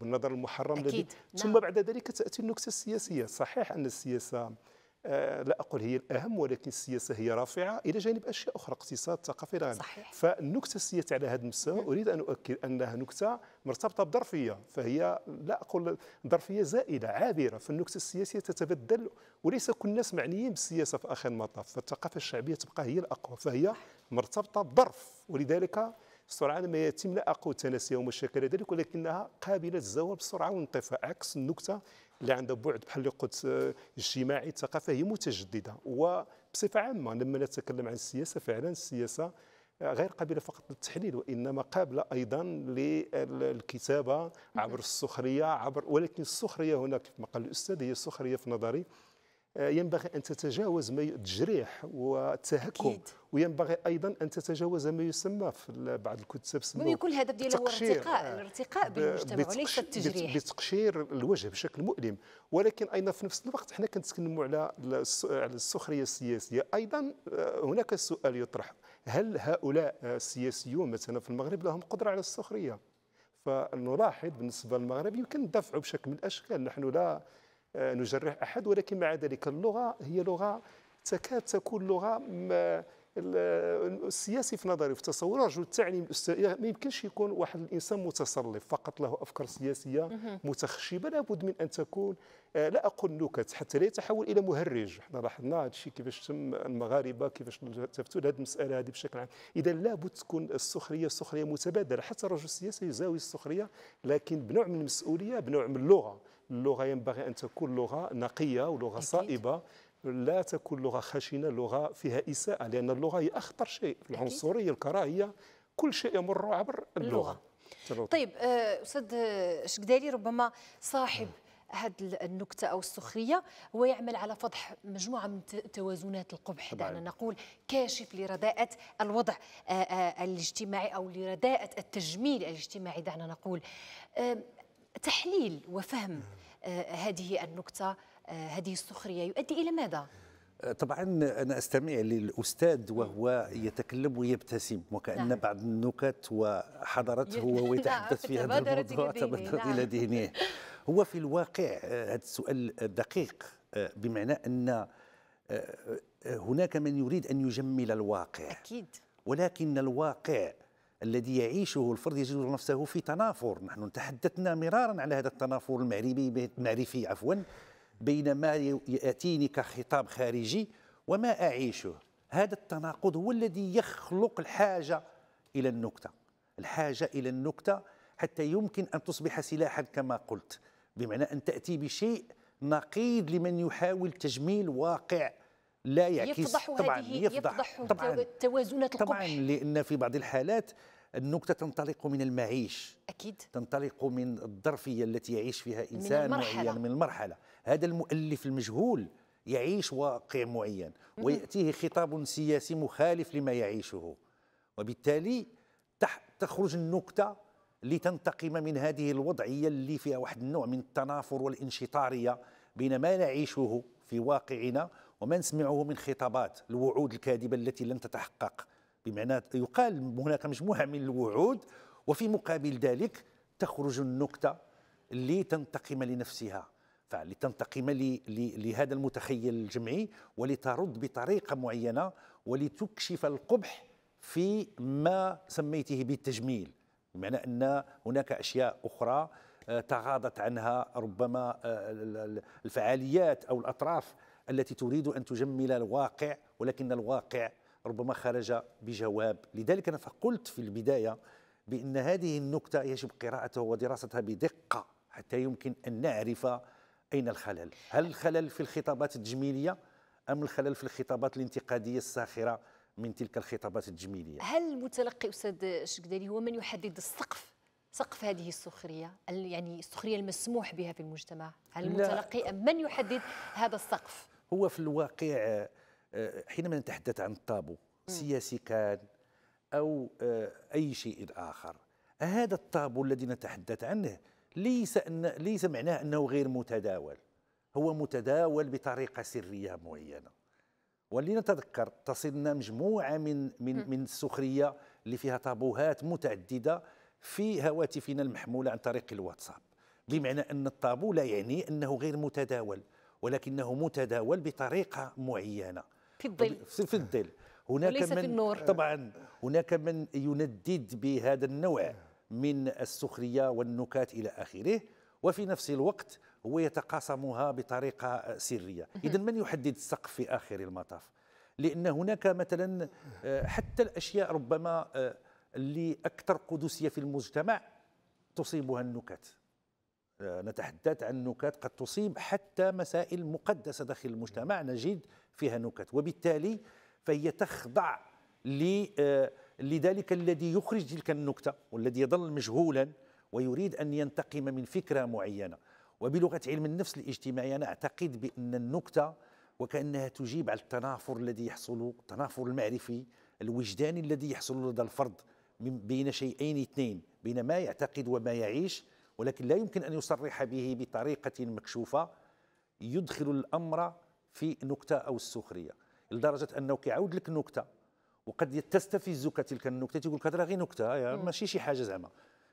S2: بالنظر المحرم الذي ثم نعم. بعد ذلك تاتي النكته السياسيه صحيح ان السياسه آه، لا اقول هي الاهم ولكن السياسه هي رافعه الى جانب اشياء اخرى اقتصاد ثقافه صحيح فالنكته السياسيه على هذا المستوى اريد ان اؤكد انها نكته مرتبطه بظرفيه فهي لا اقول ظرفيه زائده عابره فالنكته السياسيه تتبدل وليس كل الناس معنيين بالسياسه في اخر المطاف فالثقافه الشعبيه تبقى هي الاقوى فهي مرتبطه بظرف ولذلك سرعان ما يتم لا اقول تناسيه وما شابه ذلك ولكنها قابله للزوال بسرعه والانطفاء عكس النكته اللي عندها بعد بحال اللي قلت آه، اجتماعي الثقافه هي متجدده وبصفه عامه لما نتكلم عن السياسه فعلا السياسه آه، غير قابله فقط للتحليل وانما قابله ايضا للكتابه عبر السخريه عبر ولكن السخريه هنا كما قال الاستاذ هي السخريه في نظري ينبغي أن تتجاوز ما التجريح والتهكم أكيد. وينبغي ايضا ان تتجاوز ما يسمى في بعض الكتب سموه يكون الهدف ديالها هو الارتقاء آه،
S1: الارتقاء بالمجتمع وليس التجريح
S2: بتقشير الوجه بشكل مؤلم ولكن ايضا في نفس الوقت حنا كنتكلموا على على السخريه السياسيه ايضا آه، هناك سؤال يطرح هل هؤلاء السياسيون مثلا في المغرب لهم قدره على السخريه فنلاحظ بالنسبه للمغرب يمكن ندافعوا بشكل من الاشكال نحن لا آه، نجرح احد ولكن مع ذلك اللغه هي لغه تكاد تكون لغه السياسي في نظري في تصوري رجل التعليم ما يمكنش يكون واحد الانسان متسلط فقط له افكار سياسيه متخشبه لابد من ان تكون آه، لا اقول نكت حتى لا يتحول الى مهرج احنا لاحظنا هذا الشيء كيفاش تم المغاربه كيفاش تفتوا لهذه المساله هذه بشكل عام اذا لابد تكون السخريه سخريه متبادله حتى الرجل السياسي يزاوي السخريه لكن بنوع من المسؤوليه بنوع من اللغه اللغه ينبغي ان تكون لغه نقيه ولغه صائبه لا تكون لغه خشنه لغه فيها اساءه لان اللغه هي اخطر شيء العنصريه الكراهيه كل شيء يمر عبر اللغه, اللغة. طيب
S1: آه، استاذ شكدالي ربما صاحب هذه النكتة أو السخرية هو يعمل على فضح مجموعة من توازنات القبح دعنا نقول كاشف لرداءة الوضع آه، آه، الاجتماعي أو لرداءة التجميل الاجتماعي دعنا نقول تحليل وفهم آه، هذه النكته آه، هذه السخريه يؤدي الى ماذا؟
S3: آه، طبعا انا استمع للاستاذ وهو يتكلم ويبتسم وكان نعم. بعض النكت وحضرته وهو يتحدث نعم، في هذا الموضوع تبادرت الى ذهنه نعم. هو في الواقع هذا السؤال دقيق بمعنى ان هناك من يريد ان يجمل الواقع اكيد ولكن الواقع الذي يعيشه الفرد يجد نفسه في تنافر نحن تحدثنا مرارا على هذا التنافر المعرفي المعرفي عفوا بين ما ياتيني كخطاب خارجي وما اعيشه هذا التناقض هو الذي يخلق الحاجه الى النكته الحاجه الى النكته حتى يمكن ان تصبح سلاحا كما قلت بمعنى ان تاتي بشيء نقيض لمن يحاول تجميل واقع لا يعكس يفضح طبعا هذه يفضح, يفضح طبعا توازنات القبح طبعا لان في بعض الحالات النكته تنطلق من المعيش اكيد تنطلق من الظرفيه التي يعيش فيها انسان من معين من المرحله هذا المؤلف المجهول يعيش واقع معين وياتيه خطاب سياسي مخالف لما يعيشه وبالتالي تخرج النكته لتنتقم من هذه الوضعيه اللي فيها واحد النوع من التنافر والانشطاريه بين ما نعيشه في واقعنا وما نسمعه من خطابات الوعود الكاذبة التي لن تتحقق بمعنى يقال هناك مجموعة من الوعود وفي مقابل ذلك تخرج النكتة لتنتقم لنفسها فلتنتقم لهذا المتخيل الجمعي ولترد بطريقة معينة ولتكشف القبح في ما سميته بالتجميل بمعنى أن هناك أشياء أخرى آه، تغاضت عنها ربما آه، الفعاليات أو الأطراف التي تريد أن تجمل الواقع ولكن الواقع ربما خرج بجواب لذلك أنا فقلت في البداية بأن هذه النكتة يجب قراءتها ودراستها بدقة حتى يمكن أن نعرف أين الخلل هل الخلل في الخطابات التجميلية أم الخلل في الخطابات الانتقادية الساخرة من تلك الخطابات التجميلية
S1: هل المتلقي أستاذ شكدالي هو من يحدد السقف سقف هذه السخرية يعني السخرية المسموح بها في المجتمع هل المتلقي أم من يحدد هذا السقف
S3: هو في الواقع آه، آه، حينما نتحدث عن الطابو سياسي كان أو آه، أي شيء آخر هذا الطابو الذي نتحدث عنه ليس أن ليس معناه أنه غير متداول هو متداول بطريقة سرية معينة ولنتذكر تصلنا مجموعة من من من السخرية اللي فيها طابوهات متعددة في هواتفنا المحمولة عن طريق الواتساب بمعنى أن الطابو لا يعني أنه غير متداول ولكنه متداول بطريقه معينه في الظل في الظل هناك وليس من في النور. طبعا هناك من يندد بهذا النوع من السخريه والنكات الى اخره وفي نفس الوقت هو يتقاسمها بطريقه سريه اذا من يحدد السقف في اخر المطاف لان هناك مثلا آه، حتى الاشياء ربما آه، اللي اكثر قدسيه في المجتمع تصيبها النكت آه، نتحدث عن نكات قد تصيب حتى مسائل مقدسة داخل المجتمع نجد فيها نكت وبالتالي فهي تخضع آه، لذلك الذي يخرج تلك النكتة والذي يظل مجهولا ويريد أن ينتقم من فكرة معينة وبلغة علم النفس الاجتماعي أنا أعتقد بأن النكتة وكأنها تجيب على التنافر الذي يحصل التنافر المعرفي الوجداني الذي يحصل لدى الفرد بين شيئين اثنين بين ما يعتقد وما يعيش ولكن لا يمكن أن يصرح به بطريقة مكشوفة يدخل الأمر في نكتة أو السخرية لدرجة أنه كيعاود لك النكتة وقد تستفزك تلك النكتة تقول لك هذا غير نكتة ماشي شي حاجة زعما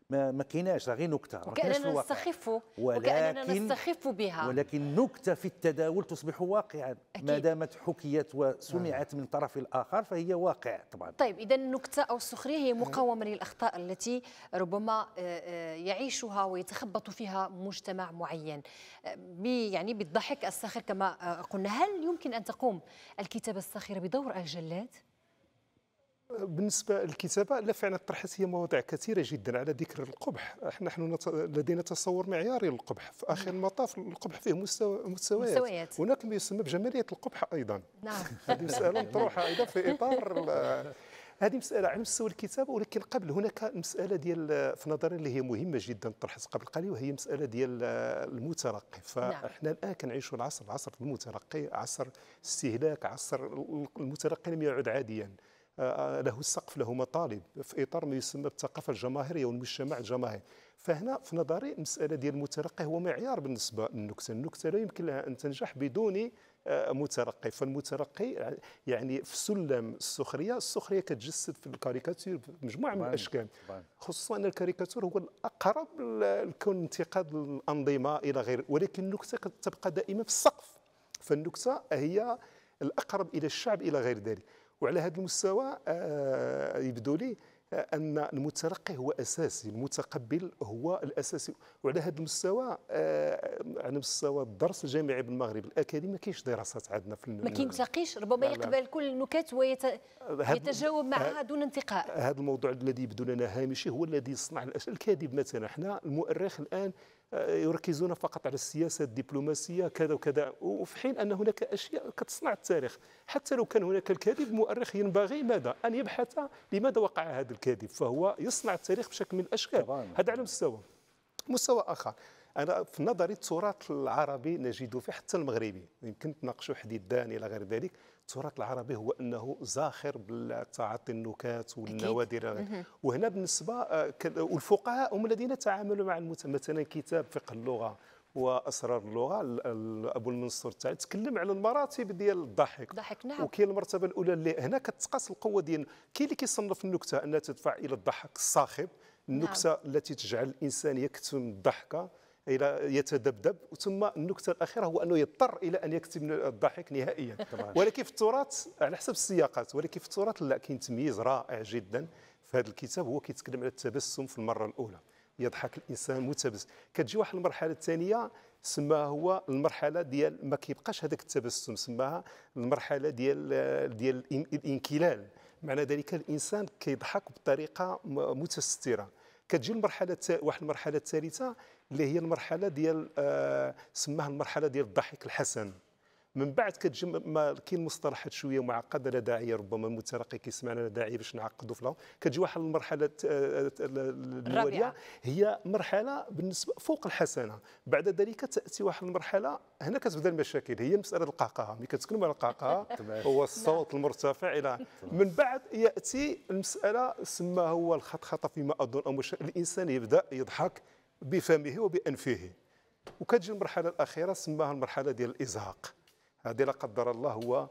S3: ما ما كيناش غير نكته وكاننا
S1: نستخف وكاننا نستخف بها
S3: ولكن نكته في التداول تصبح واقعا ما دامت حكيت وسمعت آه. من طرف الاخر فهي واقع طبعا
S1: طيب اذا النكته او السخريه هي مقاومه للاخطاء التي ربما آه، آه، يعيشها ويتخبط فيها مجتمع معين يعني بالضحك الساخر كما قلنا هل يمكن ان تقوم الكتابه الساخره بدور الجلاد
S2: بالنسبة للكتابة لا فعلا طرحت هي مواضيع كثيرة جدا على ذكر القبح نحن لدينا تصور معياري للقبح في آخر المطاف نعم. القبح فيه مستوى مستويات. مستويات هناك ما يسمى بجمالية القبح أيضا
S1: نعم هذه مسألة مطروحة
S2: أيضا في إطار هذه مسألة على مستوى الكتابة ولكن قبل هناك مسألة ديال في نظري اللي هي مهمة جدا طرحت قبل قليل وهي مسألة ديال المترقي فاحنا الآن كنعيشوا العصر عصر المترقي عصر استهلاك عصر المترقي لم يعد عاديا آه، له سقف له مطالب في اطار ما يسمى بالثقافه الجماهيريه والمجتمع الجماهيري فهنا في نظري المساله ديال المترقي هو معيار بالنسبه للنكته النكته لا يمكن لها ان تنجح بدون آه، مترقي فالمترقي يعني في سلم السخريه السخريه كتجسد في الكاريكاتور مجموعه من الاشكال خصوصا ان الكاريكاتور هو الاقرب لكون انتقاد الانظمه الى غير ولكن النكته تبقى دائما في السقف فالنكته هي الاقرب الى الشعب الى غير ذلك وعلى هذا المستوى آه، آه، يبدو لي آه، ان المتلقي هو اساسي المتقبل هو الاساسي وعلى هذا المستوى على مستوى الدرس الجامعي بالمغرب الاكاديمي ما كاينش دراسات عندنا في ما كينتقيش
S1: ربما يقبل كل النكات ويتجاوب معها دون انتقاء هذا
S2: الموضوع الذي يبدو لنا هامشي هو الذي يصنع الاشياء الكاذب مثلا احنا المؤرخ الان يركزون فقط على السياسه الدبلوماسيه كذا وكذا وفي حين ان هناك اشياء كتصنع التاريخ حتى لو كان هناك الكاذب مؤرخ ينبغي ماذا ان يبحث لماذا وقع هذا الكاذب فهو يصنع التاريخ بشكل من الاشكال هذا على مستوى مستوى اخر انا في نظري التراث العربي نجد فيه حتى المغربي يمكن تناقشوا حديد داني الى غير ذلك التراث العربي هو انه زاخر بالتعاطي النكات والنوادر وهنا بالنسبه آه، والفقهاء هم الذين تعاملوا مع مثلا كتاب فقه اللغه واسرار اللغه ابو المنصور التعالي تكلم على المراتب ديال الضحك
S4: ضحك نعم وكاين
S2: المرتبه الاولى اللي هنا كتقاس القوه ديال كاين اللي كيصنف النكته انها تدفع الى الضحك الصاخب نعم. النكته نعم. التي تجعل الانسان يكتم الضحكه الى يتذبذب ثم النكته الاخيره هو انه يضطر الى ان يكتب الضحك نهائيا ولكن في التراث على حسب السياقات ولكن في التراث لا كاين تمييز رائع جدا في هذا الكتاب هو كيتكلم على التبسم في المره الاولى يضحك الانسان متبسم كتجي واحد المرحله الثانيه سماها هو المرحله ديال ما كيبقاش هذاك التبسم سماها المرحله ديال ديال الانكلال معنى ذلك الانسان كيضحك بطريقه متستره كتجي المرحله واحد المرحله الثالثه اللي هي المرحله ديال آه، سماها المرحله ديال الضحك الحسن من بعد كتجم ما كاين مصطلحات شويه معقده لا داعي ربما المترقي كيسمعنا لا داعي باش نعقدوا في كتجي واحد المرحله آه، آه، الواليه هي مرحله بالنسبه فوق الحسنه بعد ذلك تاتي واحد المرحله هنا كتبدا المشاكل هي مساله القعقعه ملي كتكلم على القعقعه هو الصوت المرتفع الى من بعد ياتي المساله سماها هو الخطخطه فيما اظن او الانسان يبدا يضحك بفمه وبانفه وكتجي المرحله الاخيره سماها المرحله ديال الازهاق هذه لا قدر الله هو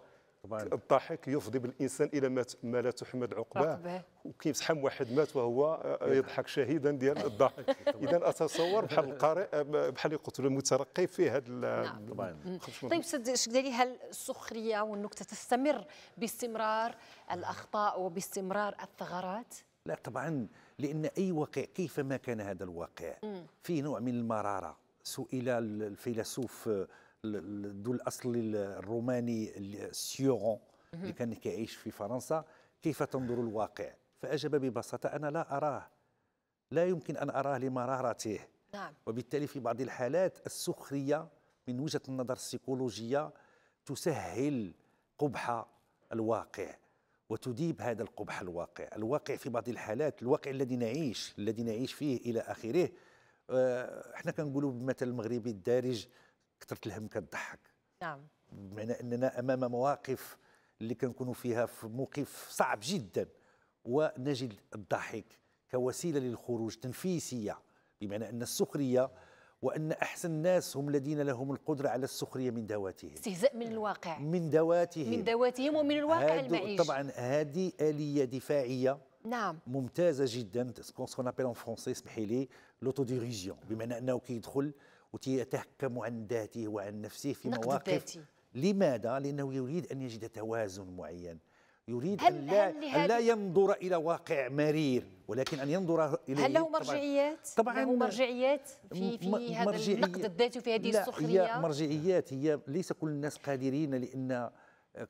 S2: الضحك يفضي بالانسان الى ما لا تحمد عقباه وكيف سحم واحد مات وهو يضحك شهيدا ديال الضحك اذا اتصور بحال القارئ بحال يقتل المترقي في هذا نعم. طيب
S1: سد شكدالي هل السخريه والنكته تستمر باستمرار الاخطاء وباستمرار الثغرات؟
S3: لا طبعا لان اي واقع كيفما كان هذا الواقع فيه نوع من المراره سئل الفيلسوف ذو الاصل الروماني السيورون اللي كان كيعيش في فرنسا كيف تنظر الواقع فاجاب ببساطه انا لا اراه لا يمكن ان اراه لمرارته نعم. وبالتالي في بعض الحالات السخريه من وجهه النظر السيكولوجيه تسهل قبح الواقع وتذيب هذا القبح الواقع الواقع في بعض الحالات الواقع الذي نعيش الذي نعيش فيه الى اخره آه، احنا كنقولوا بالمثل المغربي الدارج كثره الهم كتضحك نعم بمعنى اننا امام مواقف اللي كنكونوا فيها في موقف صعب جدا ونجد الضحك كوسيله للخروج تنفيسيه بمعنى ان السخريه وان احسن الناس هم الذين لهم القدره على السخريه من ذواتهم
S1: استهزاء من الواقع
S3: من ذواتهم من
S1: ذواتهم ومن الواقع المعيشي طبعا
S3: هذه اليه دفاعيه نعم ممتازه جدا سكون سكون ابيل اون فرونسي اسمحي لي لوتوديريجيون بمعنى انه كيدخل كي وتحكم عن ذاته وعن نفسه في نقد مواقف ذاتي. لماذا؟ لأنه يريد أن يجد توازن معين يريد هل أن, لا هل أن لا ينظر إلى واقع مرير ولكن أن ينظر إليه هل له مرجعيات؟
S1: طبعا, له مرجعيات في, في مرجعي هذا النقد الذاتي وفي هذه لا السخرية؟ هي
S3: مرجعيات هي ليس كل الناس قادرين لأن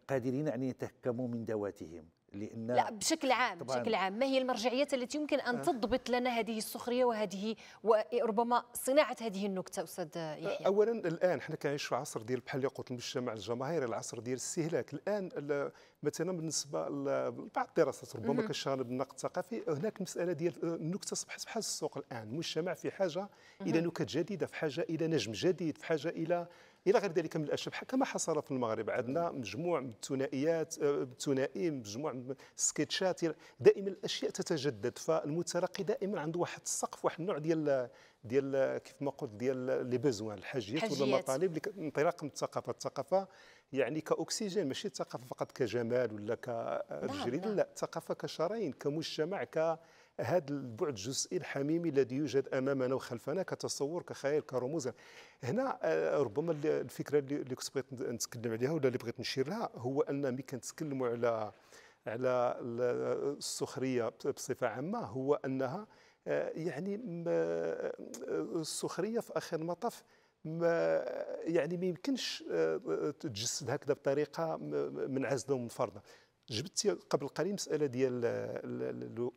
S3: قادرين أن يتهكموا من ذواتهم لان لا
S1: بشكل عام بشكل عام ما هي المرجعيات التي يمكن ان آه. تضبط لنا هذه السخريه وهذه وربما صناعه هذه النكته استاذ يحيى آه،
S2: اولا الان حنا كنعيش في عصر ديال بحال اللي قلت المجتمع الجماهيري العصر ديال الاستهلاك الان مثلا بالنسبه لبعض الدراسات ربما كنشتغل بالنقد الثقافي هناك مساله ديال آه، النكته اصبحت بحال السوق الان المجتمع في حاجه الى نكت جديده في حاجه الى نجم جديد في حاجه الى الى غير ذلك من الاشباح كما حصل في المغرب عندنا مجموع من الثنائيات الثنائي آه، مجموع من السكتشات دائما الاشياء تتجدد فالمتلقي دائما عنده واحد السقف واحد النوع ديال ديال كيف ما قلت ديال لي بيزوان الحاجيات ولا المطالب انطلاقا من الثقافه الثقافه يعني كاكسجين ماشي الثقافه فقط كجمال ولا كجريد لا الثقافه كشرايين كمجتمع ك هذا البعد الجزئي الحميمي الذي يوجد امامنا وخلفنا كتصور كخيال كرموز هنا آه، ربما الفكره اللي كنت بغيت نتكلم عليها ولا اللي بغيت نشير لها هو ان ملي كنتكلموا على على السخريه بصفه عامه هو انها آه، يعني آه، السخريه في اخر المطاف ما يعني ما يمكنش تتجسد هكذا بطريقه منعزله ومنفرده جبت قبل قليل مساله ديال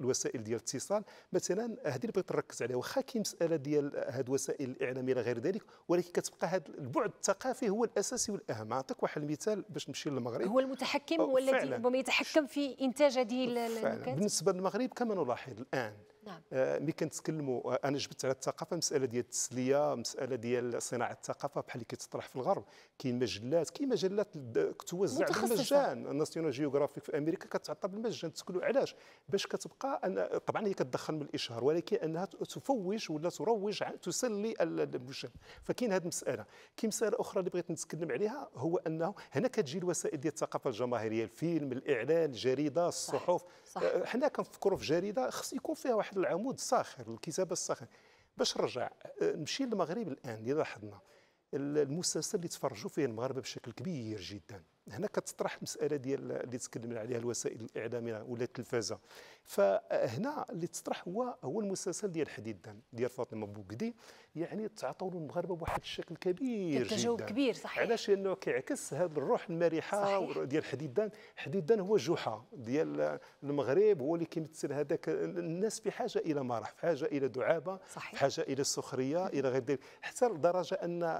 S2: الوسائل ديال الاتصال مثلا هذه اللي بغيت نركز عليها واخا كاين مساله ديال هاد وسائل الاعلام الى غير ذلك ولكن كتبقى هاد البعد الثقافي هو الاساسي والاهم نعطيك واحد المثال باش نمشي للمغرب هو المتحكم والذي ربما
S1: يتحكم في انتاج هذه المكاتب
S2: بالنسبه للمغرب كما نلاحظ الان نعم آه، ملي كنتكلموا آه، انا جبت على الثقافه مساله ديال التسليه مساله ديال صناعه الثقافه بحال اللي كتطرح في الغرب كاين مجلات كاين مجلات كتوزع بالمجان ناسيونال جيوغرافيك في امريكا كتعطى بالمجان تسكلوا علاش باش كتبقى أن طبعا هي كتدخل من الاشهار ولكن انها تفوش ولا تروج تسلي المشاهد فكاين هذه المساله كاين مساله اخرى اللي بغيت نتكلم عليها هو انه هنا كتجي الوسائل ديال الثقافه الجماهيريه الفيلم الاعلان الجريده الصحف صح. آه، حنا كنفكروا في جريده خص يكون فيها واحد العمود الساخر الكتابه الساخر باش نرجع آه، نمشي للمغرب الان اللي لاحظنا المسلسل اللي تفرجوا فيه المغاربه بشكل كبير جدا هنا كتطرح المساله ديال اللي تكلمنا عليها الوسائل الاعلاميه ولا التلفازه فهنا اللي تطرح هو هو المسلسل ديال حديد الدم ديال فاطمه بوكدي يعني تعطوا المغاربه بواحد الشكل كبير جدا تجاوب كبير صحيح علاش لانه كيعكس هذه الروح المرحه ديال حديد الدم حديد الدم هو جحا ديال المغرب هو اللي كيمثل هذاك الناس في حاجه الى مرح في حاجه الى دعابه صحيح. في حاجه الى السخريه الى غير ذلك حتى لدرجه ان هذا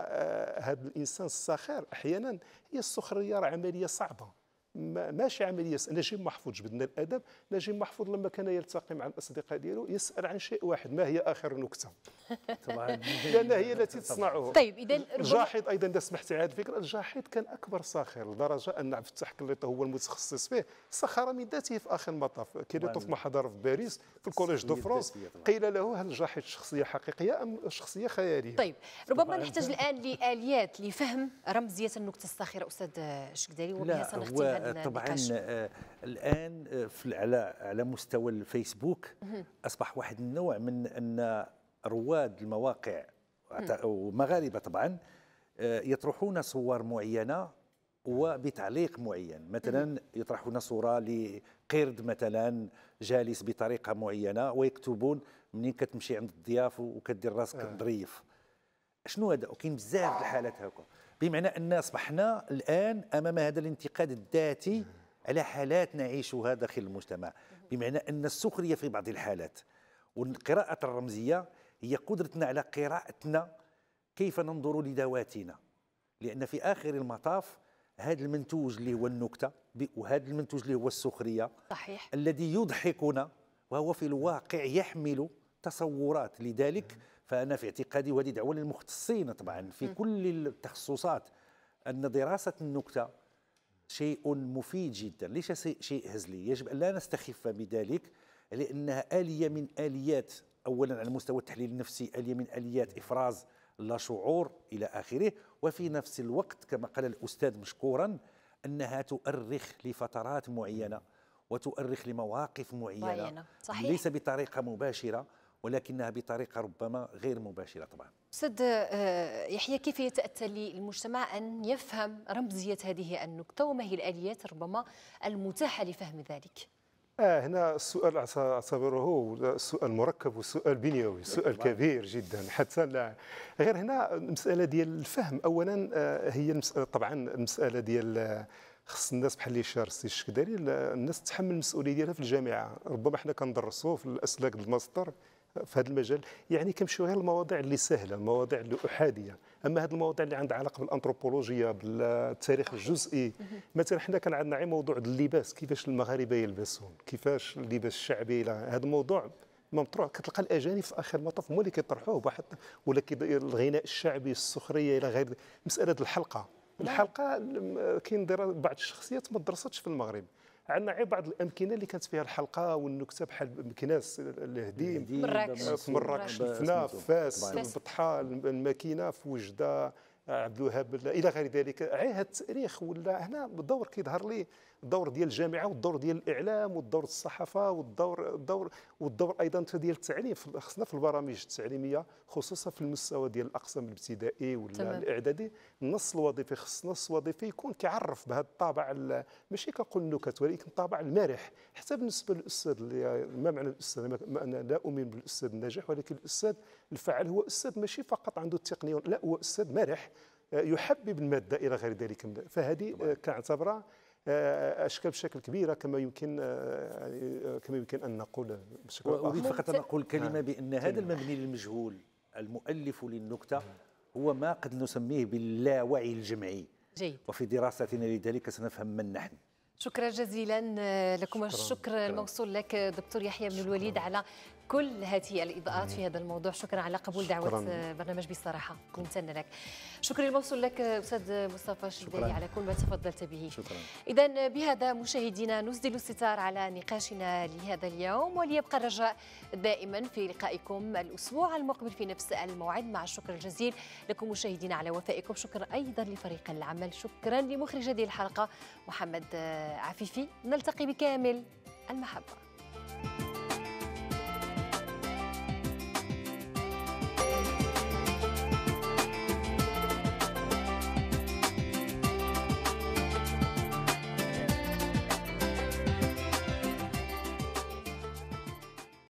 S2: آه، الانسان الساخر احيانا هي السخريه راه عمليه صعبه ماشي عمليه نجيب محفوظ جبدنا الادب نجيب محفوظ لما كان يلتقي مع الاصدقاء ديالو يسال عن شيء واحد ما هي اخر نكته لانها هي التي تصنعه طيب اذا الجاحظ ايضا اذا سمحت على هذه الفكره الجاحظ كان اكبر ساخر لدرجه ان عبد الفتاح كليطه هو المتخصص فيه سخر من ذاته في اخر المطاف كليطه في محاضره في باريس في الكوليج دو فرونس قيل له هل الجاحظ شخصيه حقيقيه ام شخصيه خياليه طيب
S1: ربما نحتاج الان لاليات لفهم رمزيه النكته الساخره استاذ شكداري وبها سنختم طبعا آه،
S3: الان آه، على على مستوى الفيسبوك اصبح واحد النوع من ان رواد المواقع ومغاربه طبعا آه، يطرحون صور معينه وبتعليق معين مثلا يطرحون صوره لقرد مثلا جالس بطريقه معينه ويكتبون منين كتمشي عند الضياف وكدير راسك ظريف شنو هذا وكاين بزاف الحالات هكا بمعنى ان اصبحنا الان امام هذا الانتقاد الذاتي على حالات نعيشها داخل المجتمع بمعنى ان السخريه في بعض الحالات والقراءه الرمزيه هي قدرتنا على قراءتنا كيف ننظر لذواتنا لان في اخر المطاف هذا المنتوج اللي هو النكته وهذا المنتوج اللي هو السخريه صحيح الذي يضحكنا وهو في الواقع يحمل تصورات لذلك فأنا في اعتقادي وهذه دعوة للمختصين طبعا في كل التخصصات أن دراسة النكتة شيء مفيد جدا ليس شيء هزلي يجب أن لا نستخف بذلك لأنها آلية من آليات أولا على مستوى التحليل النفسي آلية من آليات إفراز لا شعور إلى آخره وفي نفس الوقت كما قال الأستاذ مشكورا أنها تؤرخ لفترات معينة وتؤرخ لمواقف معينة, معينة. صحيح. ليس بطريقة مباشرة ولكنها بطريقه ربما غير مباشره طبعا.
S1: استاذ آه، يحيى كيف يتاتى للمجتمع ان يفهم رمزيه هذه النكته وما هي الاليات ربما المتاحه لفهم ذلك؟
S2: آه هنا السؤال اعتبره سؤال مركب وسؤال بنيوي سؤال كبير جدا حتى لا غير هنا المساله ديال الفهم اولا آه، هي المسألة طبعا المساله ديال آه، خص الناس بحال اللي شار السي الشكداري الناس تحمل المسؤوليه ديالها في الجامعه ربما حنا كندرسوا في الاسلاك الماستر في هذا المجال يعني كنمشيو غير المواضيع اللي سهله المواضيع اللي احاديه اما هذه المواضيع اللي عندها علاقه بالانثروبولوجيا بالتاريخ الجزئي مثلا حنا كان عندنا غير موضوع اللباس كيفاش المغاربه يلبسون كيفاش اللباس الشعبي هذا الموضوع ممطروح كتلقى الاجانب في اخر المطاف هما اللي كيطرحوه بواحد ولا الغناء الشعبي السخريه الى غير مساله الحلقه نعم. الحلقه كاين بعض الشخصيات ما درستش في المغرب عندنا غير بعض الامكنه اللي كانت فيها الحلقه والنكته بحال مكناس الهديم مراكش مراكش فاس البطحه الماكينه في وجده عبد الوهاب الى غير ذلك عيها التاريخ ولا هنا الدور كيظهر لي الدور ديال الجامعه والدور ديال الاعلام والدور الصحافه والدور الدور والدور ايضا ديال التعليم خصنا في البرامج التعليميه خصوصا في المستوى ديال الاقسام الابتدائي ولا تمام. الاعدادي النص الوظيفي خص النص الوظيفي يكون كيعرف بهذا الطابع ماشي كنقول النكت ولكن الطابع المرح حتى بالنسبه للاستاذ اللي ما معنى الاستاذ انا لا اؤمن بالاستاذ الناجح ولكن الاستاذ الفعال هو استاذ ماشي فقط عنده التقنيه لا هو استاذ مرح يحبب الماده الى غير ذلك فهذه كاعتبرها آه، اشكال بشكل كبيره كما يمكن آه، يعني كما يمكن ان نقول بشكل اخر اريد فقط ان اقول كلمه نعم. بان هذا
S3: المبني للمجهول المؤلف للنكته هو ما قد نسميه باللاوعي الجمعي جيد وفي دراستنا لذلك سنفهم من نحن
S1: شكرا جزيلا آه، لكم الشكر الموصول لك دكتور يحيى بن الوليد على كل هذه الإضاءات في هذا الموضوع شكرا على قبول دعوة برنامج بصراحة ممتن لك شكرا الموصول لك أستاذ مصطفى شدالي على كل ما تفضلت به شكرا إذا بهذا مشاهدينا نسدل الستار على نقاشنا لهذا اليوم وليبقى الرجاء دائما في لقائكم الأسبوع المقبل في نفس الموعد مع الشكر الجزيل لكم مشاهدينا على وفائكم شكرا أيضا لفريق العمل شكرا لمخرج هذه الحلقة محمد عفيفي نلتقي بكامل المحبة